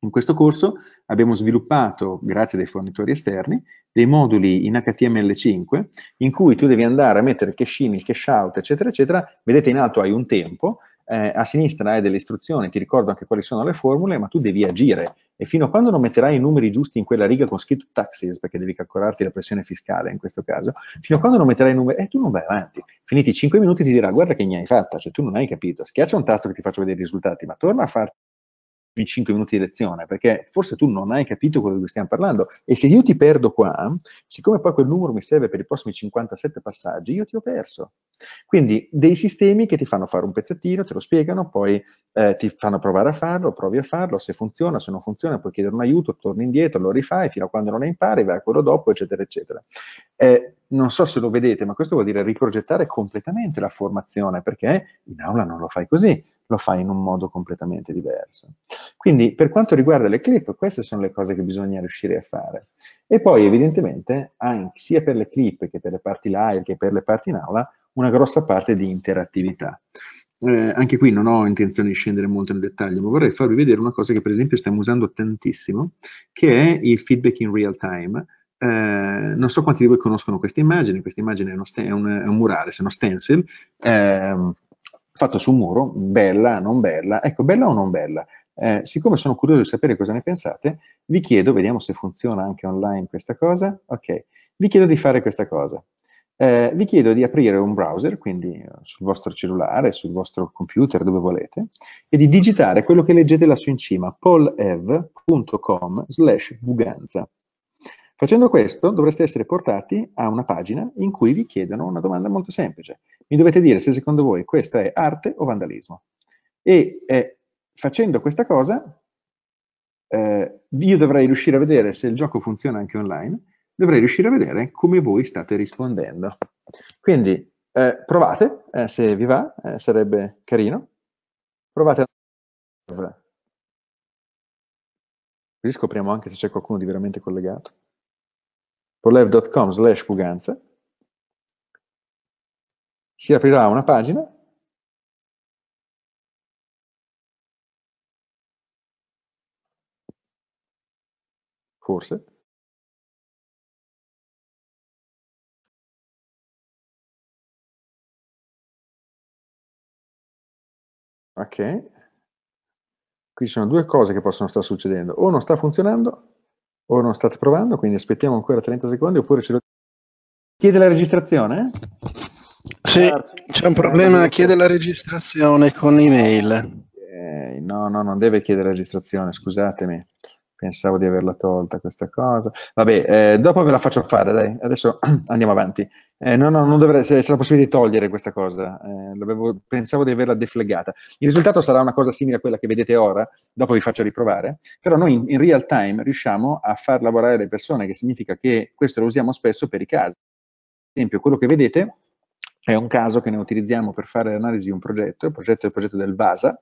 in questo corso abbiamo sviluppato, grazie ai fornitori esterni, dei moduli in HTML5 in cui tu devi andare a mettere il cash in, il cash out, eccetera, eccetera, vedete in alto hai un tempo, eh, a sinistra hai delle istruzioni, ti ricordo anche quali sono le formule, ma tu devi agire e fino a quando non metterai i numeri giusti in quella riga con scritto taxes, perché devi calcolarti la pressione fiscale in questo caso, fino a quando non metterai i numeri, eh, tu non vai avanti. Finiti 5 minuti ti dirà guarda che ne hai fatta, cioè tu non hai capito, schiaccia un tasto che ti faccio vedere i risultati, ma torna a farti primi 5 minuti di lezione, perché forse tu non hai capito quello di cui stiamo parlando e se io ti perdo qua, siccome poi quel numero mi serve per i prossimi 57 passaggi, io ti ho perso. Quindi dei sistemi che ti fanno fare un pezzettino, te lo spiegano, poi eh, ti fanno provare a farlo, provi a farlo, se funziona, se non funziona puoi chiedere un aiuto, torni indietro, lo rifai fino a quando non ne impari, vai a quello dopo, eccetera, eccetera. Eh, non so se lo vedete, ma questo vuol dire riprogettare completamente la formazione, perché in aula non lo fai così, lo fa in un modo completamente diverso. Quindi per quanto riguarda le clip, queste sono le cose che bisogna riuscire a fare. E poi evidentemente anche, sia per le clip che per le parti live che per le parti in aula, una grossa parte di interattività. Eh, anche qui non ho intenzione di scendere molto nel dettaglio, ma vorrei farvi vedere una cosa che per esempio stiamo usando tantissimo, che è il feedback in real time, eh, non so quanti di voi conoscono questa immagine, questa immagine è, uno, è, un, è un, murale, è uno stencil, eh, fatto su un muro, bella, non bella, ecco, bella o non bella? Eh, siccome sono curioso di sapere cosa ne pensate, vi chiedo, vediamo se funziona anche online questa cosa, ok, vi chiedo di fare questa cosa. Eh, vi chiedo di aprire un browser, quindi eh, sul vostro cellulare, sul vostro computer, dove volete, e di digitare quello che leggete lassù in cima, polev.com slash buganza. Facendo questo dovreste essere portati a una pagina in cui vi chiedono una domanda molto semplice mi dovete dire se secondo voi questa è arte o vandalismo. E eh, facendo questa cosa, eh, io dovrei riuscire a vedere se il gioco funziona anche online, dovrei riuscire a vedere come voi state rispondendo. Quindi eh, provate, eh, se vi va, eh, sarebbe carino. Provate a... Così scopriamo anche se c'è qualcuno di veramente collegato. polev.com slash puganza si aprirà una pagina forse. Ok. Qui ci sono due cose che possono stare succedendo. O non sta funzionando, o non state provando, quindi aspettiamo ancora 30 secondi, oppure ce lo chiede la registrazione. Eh? Sì, certo. c'è un problema, ecco. chiede la registrazione con email. Eh, no, no, non deve chiedere la registrazione, scusatemi. Pensavo di averla tolta questa cosa. Vabbè, eh, dopo ve la faccio fare, dai. Adesso andiamo avanti. Eh, no, no, non dovrei, c'è la possibilità di togliere questa cosa. Eh, pensavo di averla defleggata. Il risultato sarà una cosa simile a quella che vedete ora, dopo vi faccio riprovare. Però noi in, in real time riusciamo a far lavorare le persone, che significa che questo lo usiamo spesso per i casi. Ad esempio, quello che vedete è un caso che noi utilizziamo per fare l'analisi di un progetto, il progetto è il progetto del VASA,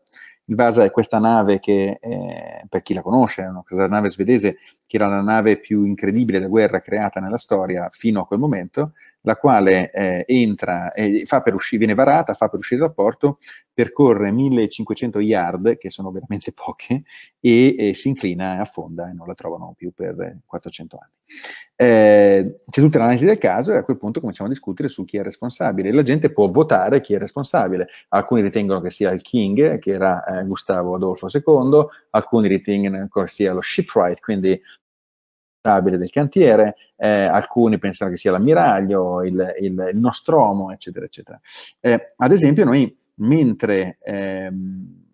il Vasa è questa nave che, eh, per chi la conosce, è una nave svedese che era la nave più incredibile da guerra creata nella storia fino a quel momento, la quale eh, entra, eh, usci- viene varata, fa per uscire dal porto, percorre 1500 yard, che sono veramente poche, e, e si inclina e affonda e non la trovano più per 400 anni. Eh, c'è tutta l'analisi del caso e a quel punto cominciamo a discutere su chi è responsabile. La gente può votare chi è responsabile. Alcuni ritengono che sia il King, che era eh, Gustavo Adolfo II, alcuni ritengono ancora sia lo shipwright, quindi stabile del cantiere, eh, alcuni pensano che sia l'ammiraglio, il, il, il nostromo, eccetera, eccetera. Eh, ad esempio noi, mentre... Ehm,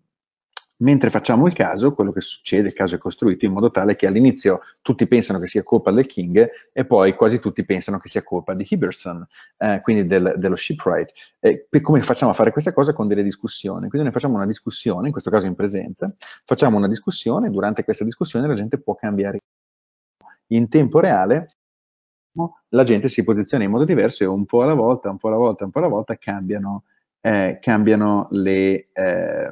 mentre facciamo il caso, quello che succede, il caso è costruito in modo tale che all'inizio tutti pensano che sia colpa del King e poi quasi tutti pensano che sia colpa di Hibberson, eh, quindi del, dello shipwright. E come facciamo a fare questa cosa? Con delle discussioni. Quindi noi facciamo una discussione, in questo caso in presenza, facciamo una discussione, e durante questa discussione la gente può cambiare in tempo reale la gente si posiziona in modo diverso e un po' alla volta, un po' alla volta, un po' alla volta cambiano eh, cambiano le, eh,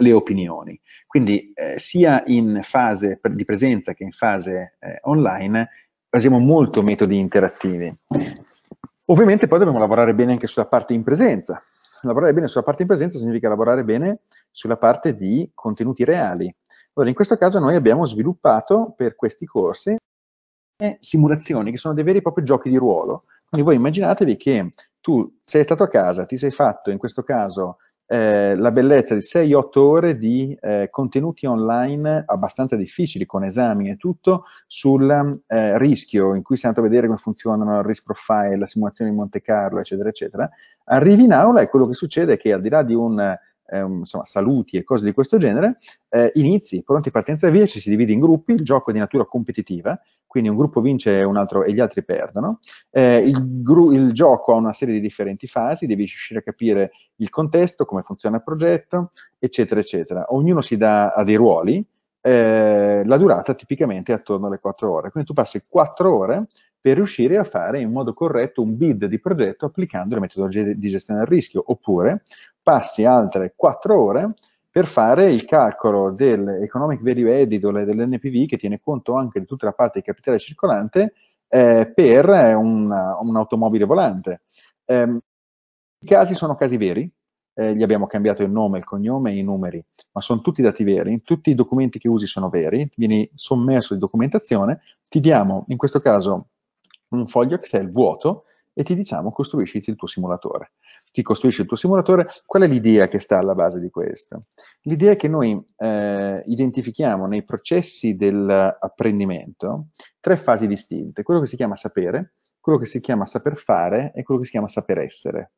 le, opinioni. Quindi eh, sia in fase di presenza che in fase eh, online usiamo molto metodi interattivi. Ovviamente poi dobbiamo lavorare bene anche sulla parte in presenza. Lavorare bene sulla parte in presenza significa lavorare bene sulla parte di contenuti reali. Allora, in questo caso noi abbiamo sviluppato per questi corsi simulazioni che sono dei veri e propri giochi di ruolo. Quindi voi immaginatevi che tu sei stato a casa, ti sei fatto in questo caso eh, la bellezza di 6-8 ore di eh, contenuti online abbastanza difficili, con esami e tutto, sul eh, rischio in cui sei andato a vedere come funzionano il risk profile, la simulazione di Monte Carlo, eccetera, eccetera. Arrivi in aula e quello che succede è che al di là di un ehm, insomma, saluti e cose di questo genere, eh, inizi, pronti partenza e via, ci si divide in gruppi, il gioco è di natura competitiva, quindi un gruppo vince un altro e gli altri perdono. Eh, il, il, gioco ha una serie di differenti fasi, devi riuscire a capire il contesto, come funziona il progetto, eccetera, eccetera. Ognuno si dà a dei ruoli, eh, la durata tipicamente è attorno alle 4 ore, quindi tu passi 4 ore per riuscire a fare in modo corretto un bid di progetto applicando le metodologie di gestione del rischio, oppure passi altre 4 ore per fare il calcolo dell'economic value added o dell'NPV che tiene conto anche di tutta la parte di capitale circolante eh, per eh, una, un'automobile volante. Eh, I casi sono casi veri, eh, gli abbiamo cambiato il nome, il cognome e i numeri, ma sono tutti dati veri, tutti i documenti che usi sono veri, vieni sommerso di documentazione, ti diamo in questo caso un foglio Excel vuoto e ti diciamo costruisci il tuo simulatore chi costruisce il tuo simulatore, qual è l'idea che sta alla base di questo? L'idea è che noi eh, identifichiamo nei processi dell'apprendimento tre fasi distinte, quello che si chiama sapere, quello che si chiama saper fare e quello che si chiama saper essere.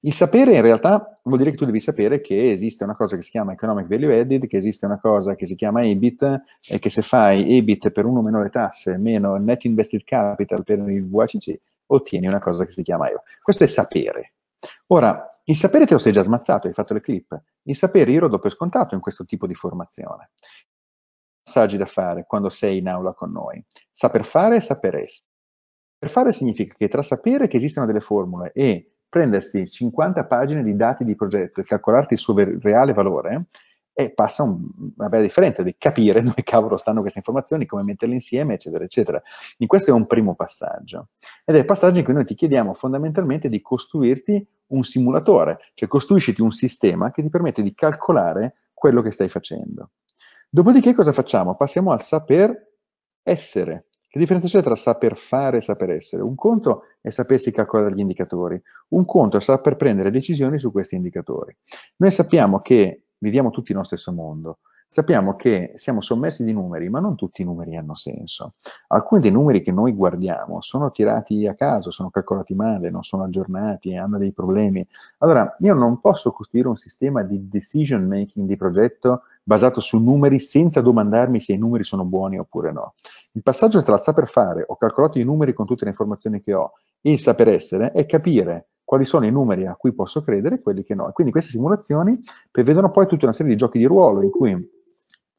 Il sapere in realtà vuol dire che tu devi sapere che esiste una cosa che si chiama economic value added, che esiste una cosa che si chiama EBIT e che se fai EBIT per uno meno le tasse meno net invested capital per il VACC ottieni una cosa che si chiama IVA. Questo è sapere. Ora, il sapere te lo sei già smazzato, hai fatto le clip. Il sapere io lo do per scontato in questo tipo di formazione. Passaggi da fare quando sei in aula con noi. Saper fare e saper essere. Saper fare significa che tra sapere che esistono delle formule e prendersi 50 pagine di dati di progetto e calcolarti il suo reale valore, e passa un, una bella differenza di capire dove cavolo stanno queste informazioni, come metterle insieme, eccetera, eccetera. Quindi questo è un primo passaggio. Ed è il passaggio in cui noi ti chiediamo fondamentalmente di costruirti un simulatore, cioè costruisciti un sistema che ti permette di calcolare quello che stai facendo. Dopodiché cosa facciamo? Passiamo al saper essere. Che differenza c'è tra saper fare e saper essere? Un conto è sapersi calcolare gli indicatori, un conto è saper prendere decisioni su questi indicatori. Noi sappiamo che viviamo tutti nello stesso mondo. Sappiamo che siamo sommersi di numeri, ma non tutti i numeri hanno senso. Alcuni dei numeri che noi guardiamo sono tirati a caso, sono calcolati male, non sono aggiornati, hanno dei problemi. Allora, io non posso costruire un sistema di decision making di progetto basato su numeri senza domandarmi se i numeri sono buoni oppure no. Il passaggio tra saper fare, ho calcolato i numeri con tutte le informazioni che ho, il saper essere è capire quali sono i numeri a cui posso credere e quelli che no. Quindi queste simulazioni prevedono poi tutta una serie di giochi di ruolo in cui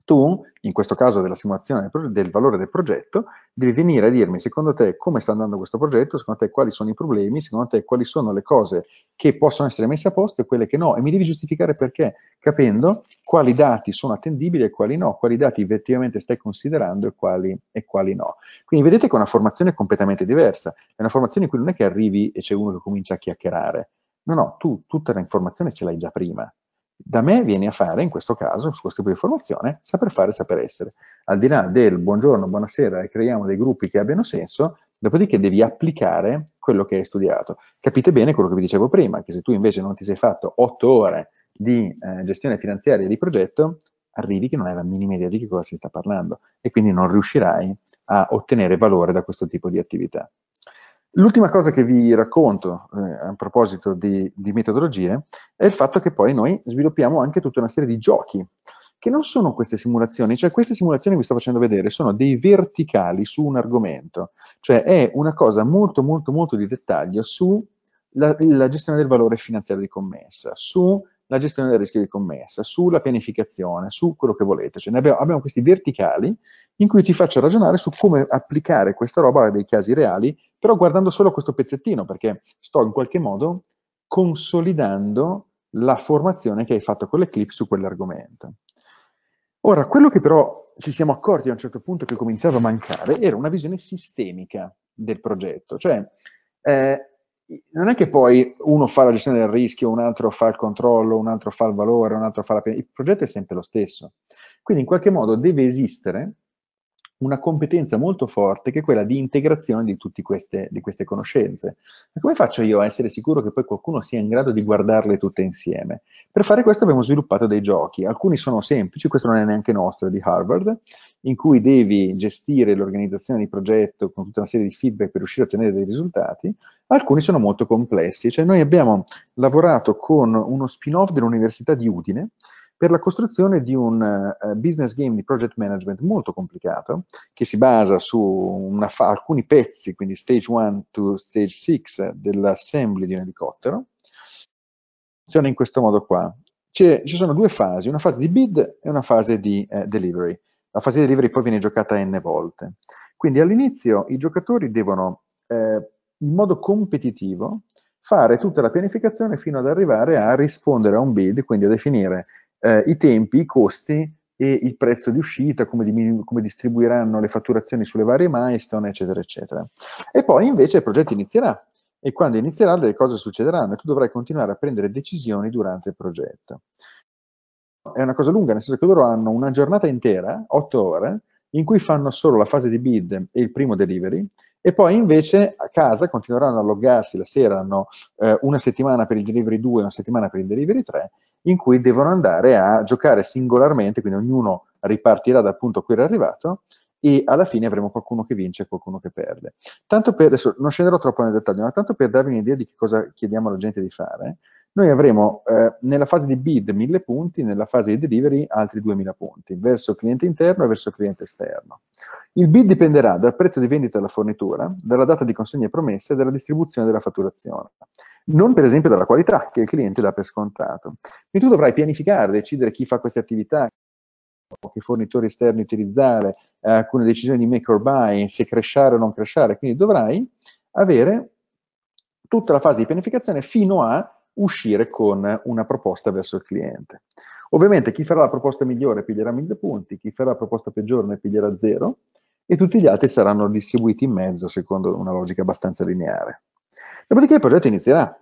tu, in questo caso della simulazione del valore del progetto, devi venire a dirmi secondo te come sta andando questo progetto, secondo te quali sono i problemi, secondo te quali sono le cose che possono essere messe a posto e quelle che no, e mi devi giustificare perché, capendo quali dati sono attendibili e quali no, quali dati effettivamente stai considerando e quali, e quali no. Quindi vedete che è una formazione completamente diversa, è una formazione in cui non è che arrivi e c'è uno che comincia a chiacchierare, no, no, tu tutta l'informazione ce l'hai già prima, da me vieni a fare, in questo caso, su questo tipo di formazione, saper fare, e saper essere. Al di là del buongiorno, buonasera, e creiamo dei gruppi che abbiano senso, dopodiché devi applicare quello che hai studiato. Capite bene quello che vi dicevo prima, che se tu invece non ti sei fatto otto ore di eh, gestione finanziaria di progetto, arrivi che non hai la minima idea di che cosa si sta parlando e quindi non riuscirai a ottenere valore da questo tipo di attività. L'ultima cosa che vi racconto eh, a proposito di, di, metodologie è il fatto che poi noi sviluppiamo anche tutta una serie di giochi che non sono queste simulazioni, cioè queste simulazioni che vi sto facendo vedere sono dei verticali su un argomento, cioè è una cosa molto molto molto di dettaglio sulla gestione del valore finanziario di commessa, sulla gestione del rischio di commessa, sulla pianificazione, su quello che volete. Cioè, abbiamo, abbiamo, questi verticali in cui ti faccio ragionare su come applicare questa roba a dei casi reali però guardando solo questo pezzettino, perché sto in qualche modo consolidando la formazione che hai fatto con le clip su quell'argomento. Ora, quello che però ci siamo accorti a un certo punto che cominciava a mancare era una visione sistemica del progetto, cioè eh, non è che poi uno fa la gestione del rischio, un altro fa il controllo, un altro fa il valore, un altro fa la il progetto è sempre lo stesso. Quindi in qualche modo deve esistere una competenza molto forte che è quella di integrazione di tutte queste, di queste conoscenze. Ma come faccio io a essere sicuro che poi qualcuno sia in grado di guardarle tutte insieme? Per fare questo abbiamo sviluppato dei giochi, alcuni sono semplici, questo non è neanche nostro, è di Harvard, in cui devi gestire l'organizzazione di progetto con tutta una serie di feedback per riuscire a ottenere dei risultati, alcuni sono molto complessi, cioè noi abbiamo lavorato con uno spin-off dell'Università di Udine, per la costruzione di un uh, business game di project management molto complicato, che si basa su fa- alcuni pezzi, quindi stage 1 to stage 6 dell'assembly di un elicottero. Funziona in questo modo qua. C'è, ci sono due fasi, una fase di bid e una fase di eh, delivery. La fase di delivery poi viene giocata n volte. Quindi all'inizio i giocatori devono, eh, in modo competitivo, fare tutta la pianificazione fino ad arrivare a rispondere a un bid, quindi a definire eh, i tempi, i costi e il prezzo di uscita, come, come, distribuiranno le fatturazioni sulle varie milestone, eccetera, eccetera. E poi invece il progetto inizierà e quando inizierà le cose succederanno e tu dovrai continuare a prendere decisioni durante il progetto. È una cosa lunga, nel senso che loro hanno una giornata intera, 8 ore, in cui fanno solo la fase di bid e il primo delivery e poi invece a casa continueranno a loggarsi la sera, hanno eh, una settimana per il delivery 2 e una settimana per il delivery 3 in cui devono andare a giocare singolarmente, quindi ognuno ripartirà dal punto a cui era arrivato e alla fine avremo qualcuno che vince e qualcuno che perde. Tanto per, adesso non scenderò troppo nel dettaglio, ma tanto per darvi un'idea di che cosa chiediamo alla gente di fare, noi avremo eh, nella fase di bid 1000 punti, nella fase di delivery altri 2000 punti, verso cliente interno e verso cliente esterno. Il bid dipenderà dal prezzo di vendita della fornitura, dalla data di consegna promessa e dalla distribuzione della fatturazione, non per esempio dalla qualità che il cliente dà per scontato. Quindi tu dovrai pianificare, decidere chi fa queste attività, che fornitori esterni utilizzare, eh, alcune decisioni di make or buy, se crescere o non crescere, quindi dovrai avere tutta la fase di pianificazione fino a uscire con una proposta verso il cliente. Ovviamente chi farà la proposta migliore piglierà mille punti, chi farà la proposta peggiore ne piglierà zero e tutti gli altri saranno distribuiti in mezzo secondo una logica abbastanza lineare. Dopodiché il progetto inizierà.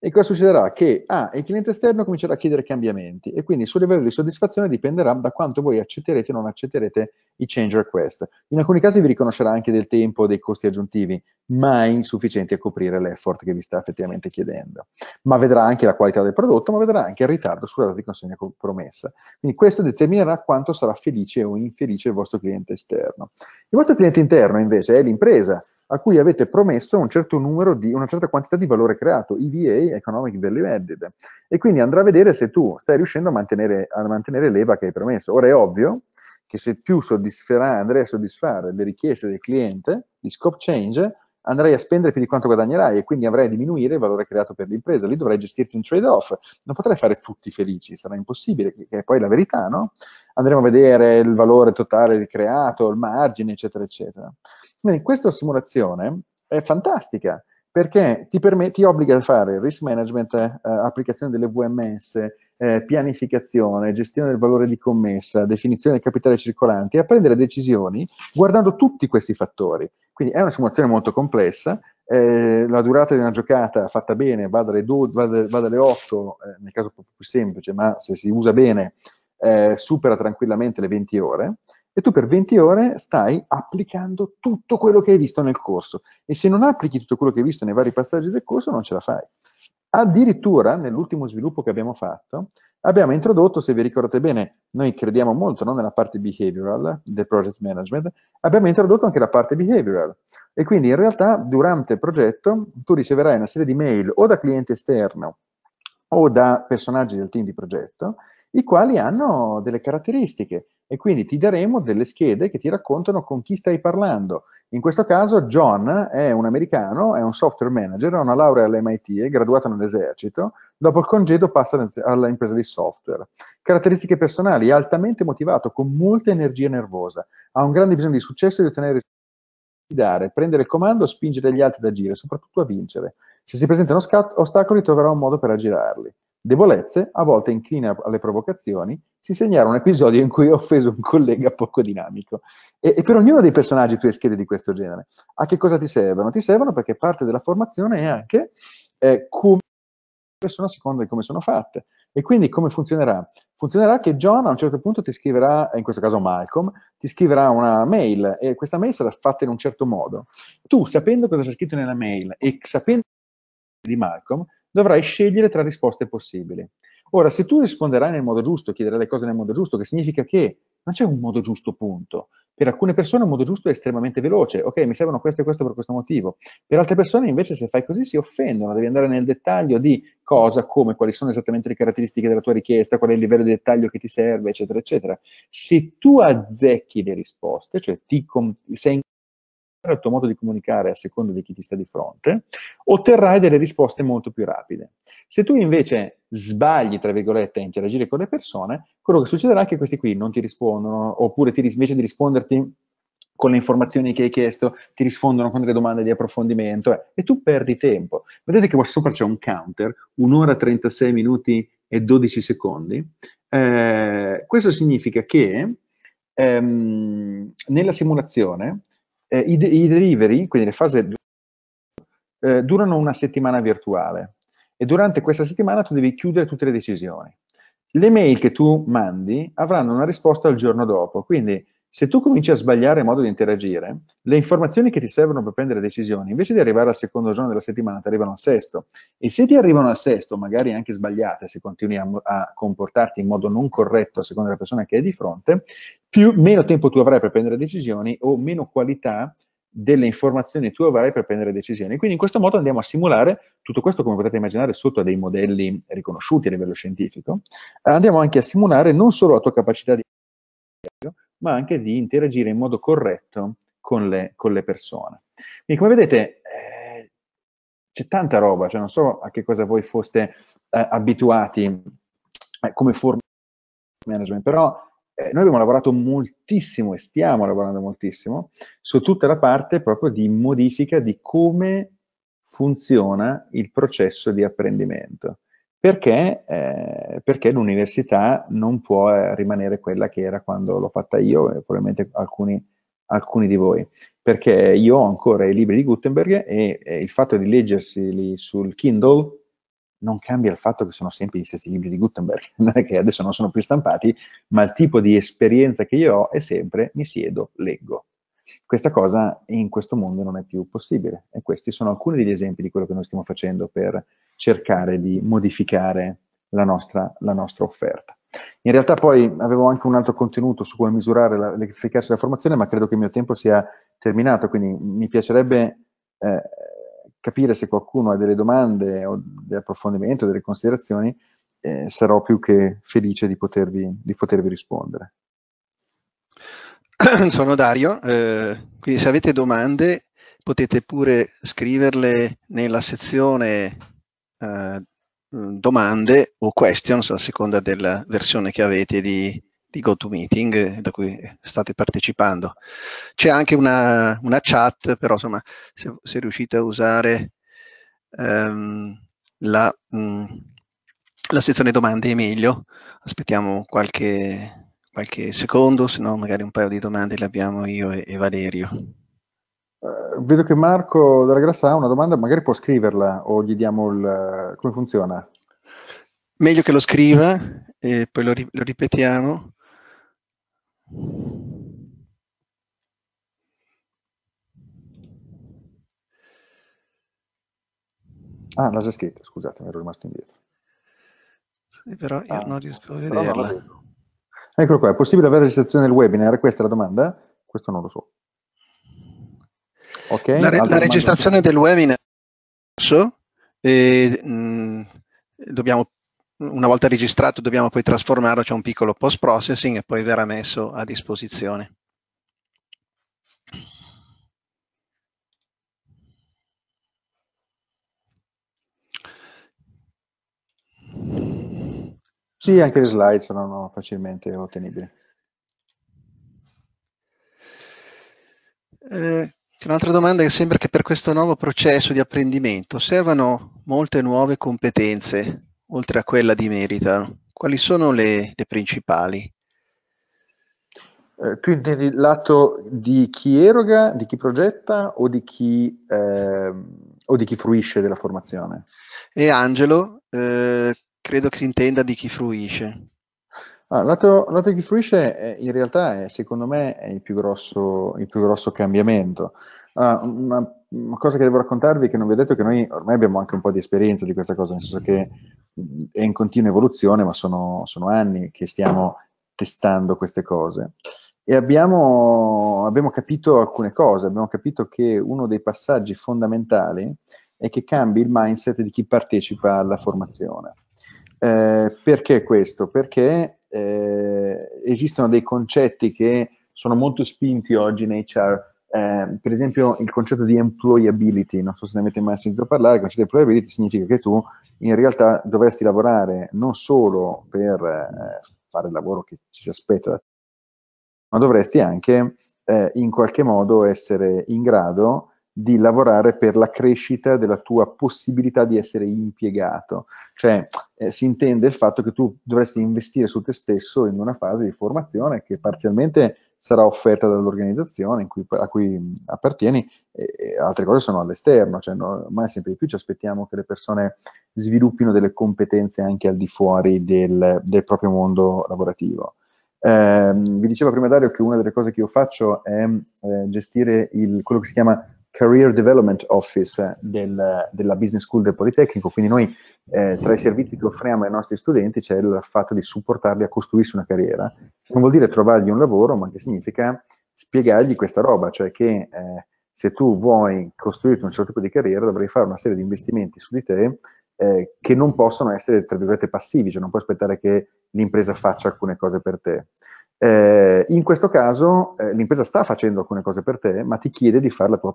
E cosa succederà? Che ah, il cliente esterno comincerà a chiedere cambiamenti e quindi il suo livello di soddisfazione dipenderà da quanto voi accetterete o non accetterete i change request. In alcuni casi vi riconoscerà anche del tempo o dei costi aggiuntivi, mai insufficienti a coprire l'effort che vi sta effettivamente chiedendo. Ma vedrà anche la qualità del prodotto, ma vedrà anche il ritardo sulla data di consegna promessa. Quindi questo determinerà quanto sarà felice o infelice il vostro cliente esterno. Il vostro cliente interno invece è l'impresa a cui avete promesso un certo numero di, una certa quantità di valore creato, EVA, Economic Value Added. E quindi andrà a vedere se tu stai riuscendo a mantenere, a mantenere l'EVA che hai promesso. Ora è ovvio che se più soddisferà, andrai a soddisfare le richieste del cliente di scope change, andrei a spendere più di quanto guadagnerai e quindi avrei a diminuire il valore creato per l'impresa. Lì dovrei gestirti un trade-off. Non potrei fare tutti felici, sarà impossibile, che è poi la verità, no? Andremo a vedere il valore totale creato, il margine, eccetera, eccetera. Quindi questa simulazione è fantastica perché ti, permet- ti obbliga a fare risk management, eh, applicazione delle VMS, eh, pianificazione, gestione del valore di commessa, definizione del capitale circolante e a prendere decisioni guardando tutti questi fattori. Quindi è una simulazione molto complessa, eh, la durata di una giocata fatta bene va dalle, 12, va dalle, va dalle 8, eh, nel caso più semplice, ma se si usa bene eh, supera tranquillamente le 20 ore e tu per 20 ore stai applicando tutto quello che hai visto nel corso e se non applichi tutto quello che hai visto nei vari passaggi del corso non ce la fai. Addirittura nell'ultimo sviluppo che abbiamo fatto abbiamo introdotto, se vi ricordate bene, noi crediamo molto no, nella parte behavioral del project management, abbiamo introdotto anche la parte behavioral e quindi in realtà durante il progetto tu riceverai una serie di mail o da cliente esterno o da personaggi del team di progetto, i quali hanno delle caratteristiche e quindi ti daremo delle schede che ti raccontano con chi stai parlando, in questo caso John è un americano, è un software manager, ha una laurea all'MIT, è graduato nell'esercito, dopo il congedo passa all'impresa di software. Caratteristiche personali, è altamente motivato, con molta energia nervosa, ha un grande bisogno di successo e di ottenere dare, prendere il comando, spingere gli altri ad agire, soprattutto a vincere. Se si presentano ostacoli troverà un modo per aggirarli. Debolezze, a volte incline alle provocazioni, si segnala un episodio in cui ho offeso un collega poco dinamico. E, e, per ognuno dei personaggi tu hai schede di questo genere. A che cosa ti servono? Ti servono perché parte della formazione è anche eh, come sono a seconda di come sono fatte. E quindi come funzionerà? Funzionerà che John a un certo punto ti scriverà, in questo caso Malcolm, ti scriverà una mail e questa mail sarà fatta in un certo modo. Tu, sapendo cosa c'è scritto nella mail e sapendo di Malcolm, dovrai scegliere tra risposte possibili. Ora, se tu risponderai nel modo giusto, chiederai le cose nel modo giusto, che significa che non c'è un modo giusto, punto. Per alcune persone un modo giusto è estremamente veloce, ok, mi servono questo e questo per questo motivo. Per altre persone invece se fai così si offendono, devi andare nel dettaglio di cosa, come, quali sono esattamente le caratteristiche della tua richiesta, qual è il livello di dettaglio che ti serve, eccetera, eccetera. Se tu azzecchi le risposte, cioè ti sei il tuo modo di comunicare a seconda di chi ti sta di fronte, otterrai delle risposte molto più rapide. Se tu invece sbagli, tra virgolette, a interagire con le persone, quello che succederà è che questi qui non ti rispondono, oppure ti, invece di risponderti con le informazioni che hai chiesto, ti rispondono con delle domande di approfondimento eh, e tu perdi tempo. Vedete che qua sopra c'è un counter, un'ora 36 minuti e 12 secondi. Eh, questo significa che ehm, nella simulazione eh, i, i, delivery, quindi le fasi eh, durano una settimana virtuale e durante questa settimana tu devi chiudere tutte le decisioni. Le mail che tu mandi avranno una risposta il giorno dopo, quindi se tu cominci a sbagliare il modo di interagire, le informazioni che ti servono per prendere decisioni, invece di arrivare al secondo giorno della settimana, ti arrivano al sesto. E se ti arrivano al sesto, magari anche sbagliate, se continui a, a comportarti in modo non corretto a seconda della persona che hai di fronte, più, meno tempo tu avrai per prendere decisioni o meno qualità delle informazioni tu avrai per prendere decisioni. Quindi in questo modo andiamo a simulare tutto questo, come potete immaginare, sotto dei modelli riconosciuti a livello scientifico. Andiamo anche a simulare non solo la tua capacità di ma anche di interagire in modo corretto con le, con le persone. Quindi come vedete eh, c'è tanta roba, cioè non so a che cosa voi foste eh, abituati eh, come forma di management, però eh, noi abbiamo lavorato moltissimo e stiamo lavorando moltissimo su tutta la parte proprio di modifica di come funziona il processo di apprendimento. Perché, eh, perché l'università non può eh, rimanere quella che era quando l'ho fatta io e probabilmente alcuni, alcuni di voi. Perché io ho ancora i libri di Gutenberg e, e il fatto di leggerseli sul Kindle non cambia il fatto che sono sempre gli stessi libri di Gutenberg, che adesso non sono più stampati, ma il tipo di esperienza che io ho è sempre mi siedo, leggo. Questa cosa in questo mondo non è più possibile e questi sono alcuni degli esempi di quello che noi stiamo facendo per cercare di modificare la nostra, la nostra offerta. In realtà poi avevo anche un altro contenuto su come misurare l'efficacia della formazione, ma credo che il mio tempo sia terminato, quindi mi piacerebbe eh, capire se qualcuno ha delle domande o di approfondimento, delle considerazioni, eh, sarò più che felice di potervi, di potervi rispondere. sono Dario, eh, quindi se avete domande potete pure scriverle nella sezione eh, domande o questions a seconda della versione che avete di, di GoToMeeting eh, da cui state partecipando. C'è anche una, una, chat, però insomma se, se riuscite a usare ehm, la, mh, mm, la sezione domande è meglio, aspettiamo qualche qualche secondo, se no magari un paio di domande le abbiamo io e, e Valerio. Uh, vedo che Marco della Grassa ha una domanda, magari può scriverla o gli diamo il... come funziona? Meglio che lo scriva e poi lo, ri- lo ripetiamo. Ah, l'ha già scritto, scusate, mi ero rimasto indietro. Sì, però io ah, non riesco a vederla. Eccolo qua, è possibile avere registrazione del webinar? Questa è la domanda? Questo non lo so. Okay, la, re, la registrazione del webinar e, mh, mm, dobbiamo, una volta registrato dobbiamo poi trasformarlo, c'è cioè un piccolo post processing e poi verrà messo a disposizione. Sì, anche le slide saranno facilmente ottenibili. Eh, c'è un'altra domanda che sembra che per questo nuovo processo di apprendimento servano molte nuove competenze, oltre a quella di merita. Quali sono le, le principali? Eh, tu intendi il lato di chi eroga, di chi progetta o di chi, eh, o di chi fruisce della formazione? E Angelo, eh, Credo che si intenda di chi fruisce. Ah, lato, di chi fruisce è, in realtà è, secondo me è il più grosso, il più grosso cambiamento. Ah, una, una, cosa che devo raccontarvi è che non vi ho detto che noi ormai abbiamo anche un po' di esperienza di questa cosa, nel senso che è in continua evoluzione, ma sono, sono anni che stiamo testando queste cose. E abbiamo, abbiamo capito alcune cose, abbiamo capito che uno dei passaggi fondamentali è che cambi il mindset di chi partecipa alla formazione eh, perché questo? Perché eh, esistono dei concetti che sono molto spinti oggi in HR, eh, per esempio il concetto di employability, non so se ne avete mai sentito parlare, il concetto di employability significa che tu in realtà dovresti lavorare non solo per eh, fare il lavoro che ci si aspetta, ma dovresti anche eh, in qualche modo essere in grado di lavorare per la crescita della tua possibilità di essere impiegato. Cioè eh, si intende il fatto che tu dovresti investire su te stesso in una fase di formazione che parzialmente sarà offerta dall'organizzazione cui, a cui appartieni e altre cose sono all'esterno, cioè ormai sempre di più ci aspettiamo che le persone sviluppino delle competenze anche al di fuori del, del proprio mondo lavorativo. Eh, vi dicevo prima Dario che una delle cose che io faccio è eh, gestire il, quello che si chiama Career Development Office del, della Business School del Politecnico, quindi noi eh, tra i servizi che offriamo ai nostri studenti c'è il fatto di supportarli a costruirsi una carriera, non vuol dire trovargli un lavoro, ma che significa spiegargli questa roba, cioè che eh, se tu vuoi costruirti un certo tipo di carriera dovrai fare una serie di investimenti su di te eh, che non possono essere, tra virgolette, passivi, cioè non puoi aspettare che l'impresa faccia alcune cose per te. Eh, in questo caso eh, l'impresa sta facendo alcune cose per te, ma ti chiede di fare la tua,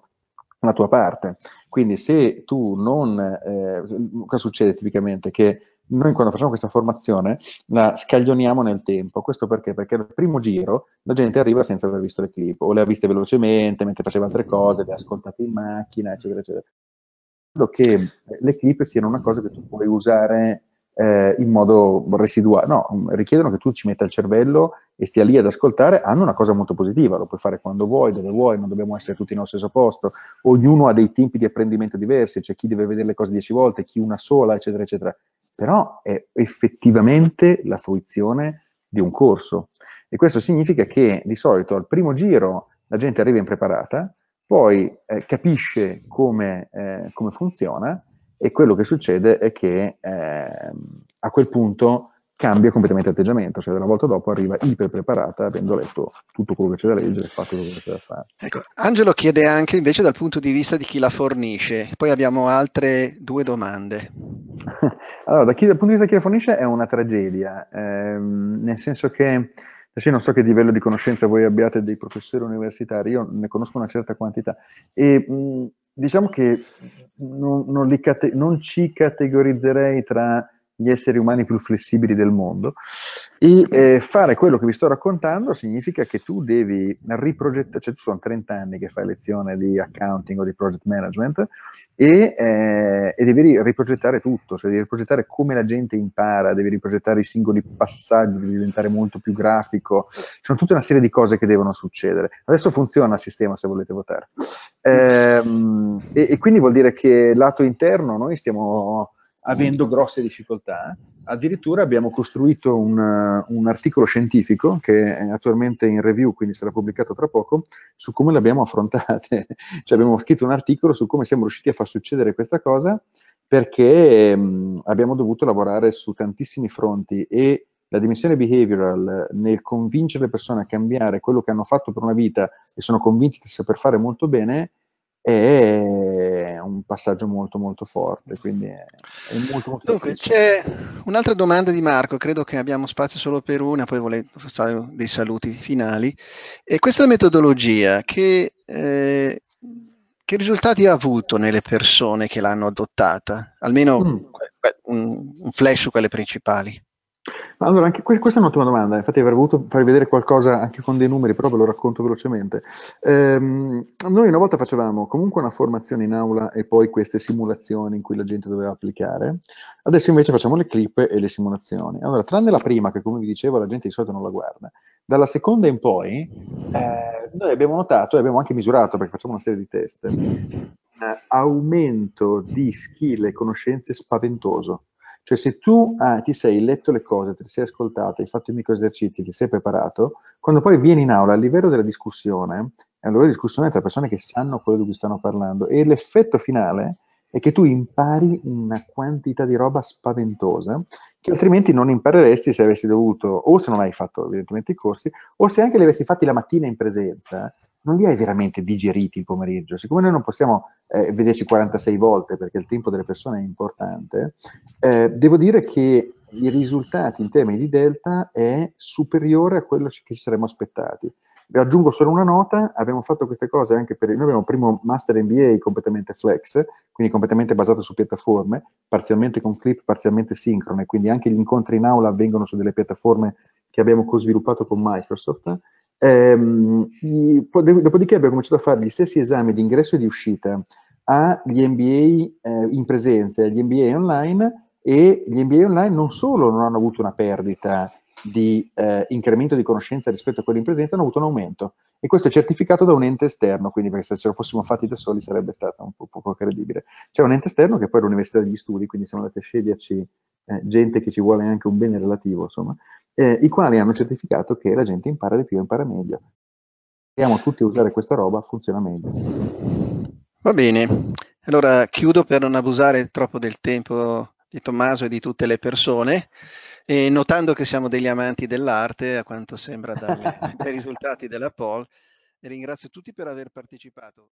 la tua parte. Quindi se tu non... Eh, cosa succede tipicamente? Che noi quando facciamo questa formazione la scaglioniamo nel tempo. Questo perché? Perché al primo giro la gente arriva senza aver visto le clip o le ha viste velocemente mentre faceva altre mm-hmm. cose, le ha ascoltate in macchina, eccetera, eccetera che le clip siano una cosa che tu puoi usare eh, in modo residuale, no, richiedono che tu ci metta il cervello e stia lì ad ascoltare, hanno una cosa molto positiva, lo puoi fare quando vuoi, dove vuoi, non dobbiamo essere tutti nello stesso posto, ognuno ha dei tempi di apprendimento diversi, c'è cioè chi deve vedere le cose dieci volte, chi una sola, eccetera, eccetera, però è effettivamente la fruizione di un corso e questo significa che di solito al primo giro la gente arriva impreparata, poi eh, capisce come, eh, come, funziona e quello che succede è che ehm, a quel punto cambia completamente atteggiamento, cioè una volta dopo arriva iper preparata avendo letto tutto quello che c'è da leggere e fatto quello che c'è da fare. Ecco, Angelo chiede anche invece dal punto di vista di chi la fornisce, poi abbiamo altre due domande. allora, da chi, dal punto di vista di chi la fornisce è una tragedia, ehm, nel senso che Adesso eh io non so che livello di conoscenza voi abbiate dei professori universitari, io ne conosco una certa quantità e mh, diciamo che non, non, cate- non ci categorizzerei tra gli esseri umani più flessibili del mondo. E mm. eh, fare quello che vi sto raccontando significa che tu devi riprogettare, cioè tu sono 30 anni che fai lezione di accounting o di project management e, eh, e, devi riprogettare tutto, cioè devi riprogettare come la gente impara, devi riprogettare i singoli passaggi, devi diventare molto più grafico, ci sono tutta una serie di cose che devono succedere. Adesso funziona il sistema se volete votare. Eh, e, e quindi vuol dire che lato interno noi stiamo avendo grosse difficoltà. Addirittura abbiamo costruito un, eh, un, articolo scientifico che è attualmente in review, quindi sarà pubblicato tra poco, su come l'abbiamo affrontata. cioè abbiamo scritto un articolo su come siamo riusciti a far succedere questa cosa perché mh, ehm, abbiamo dovuto lavorare su tantissimi fronti e la dimensione behavioral nel convincere le persone a cambiare quello che hanno fatto per una vita e sono convinti di saper fare molto bene è un passaggio molto molto forte quindi è, è molto, molto Dunque, c'è un'altra domanda di Marco credo che abbiamo spazio solo per una poi volevo fare dei saluti finali e questa metodologia che, eh, che risultati ha avuto nelle persone che l'hanno adottata almeno mm. un, un flash su quelle principali allora, anche que- questa è un'ottima domanda, infatti avrei voluto farvi vedere qualcosa anche con dei numeri, però ve lo racconto velocemente. Ehm, noi una volta facevamo comunque una formazione in aula e poi queste simulazioni in cui la gente doveva applicare, adesso invece facciamo le clip e le simulazioni. Allora, tranne la prima, che come vi dicevo la gente di solito non la guarda, dalla seconda in poi eh, noi abbiamo notato e abbiamo anche misurato, perché facciamo una serie di test, un aumento di skill e conoscenze spaventoso cioè se tu ah, ti sei letto le cose, ti sei ascoltato, hai fatto i micro esercizi, ti sei preparato, quando poi vieni in aula a livello della discussione, è un livello di discussione tra persone che sanno quello di cui stanno parlando e l'effetto finale è che tu impari una quantità di roba spaventosa che altrimenti non impareresti se avessi dovuto, o se non hai fatto evidentemente i corsi, o se anche li avessi fatti la mattina in presenza non li hai veramente digeriti il pomeriggio. Siccome noi non possiamo eh, vederci 46 volte perché il tempo delle persone è importante, eh, devo dire che i risultati in termini di delta è superiore a quello che ci saremmo aspettati. Vi aggiungo solo una nota, abbiamo fatto queste cose anche per... Noi abbiamo il primo Master MBA completamente flex, quindi completamente basato su piattaforme, parzialmente con clip, parzialmente sincrone, quindi anche gli incontri in aula avvengono su delle piattaforme che abbiamo co-sviluppato con Microsoft Ehm, dopodiché abbiamo cominciato a fare gli stessi esami di ingresso e di uscita agli MBA eh, in presenza e agli MBA online e gli MBA online non solo non hanno avuto una perdita di eh, incremento di conoscenza rispetto a quelli in presenza, hanno avuto un aumento e questo è certificato da un ente esterno, quindi perché se ce lo fossimo fatti da soli sarebbe stato un po' poco credibile. C'è un ente esterno che è poi l'Università degli Studi, quindi siamo andati a sceglierci eh, gente che ci vuole anche un bene relativo, insomma, eh, i quali hanno certificato che la gente impara di più, e impara meglio. Andiamo tutti a usare questa roba, funziona meglio. Va bene, allora chiudo per non abusare troppo del tempo di Tommaso e di tutte le persone. E notando che siamo degli amanti dell'arte, a quanto sembra dalle, dai risultati della poll, ringrazio tutti per aver partecipato.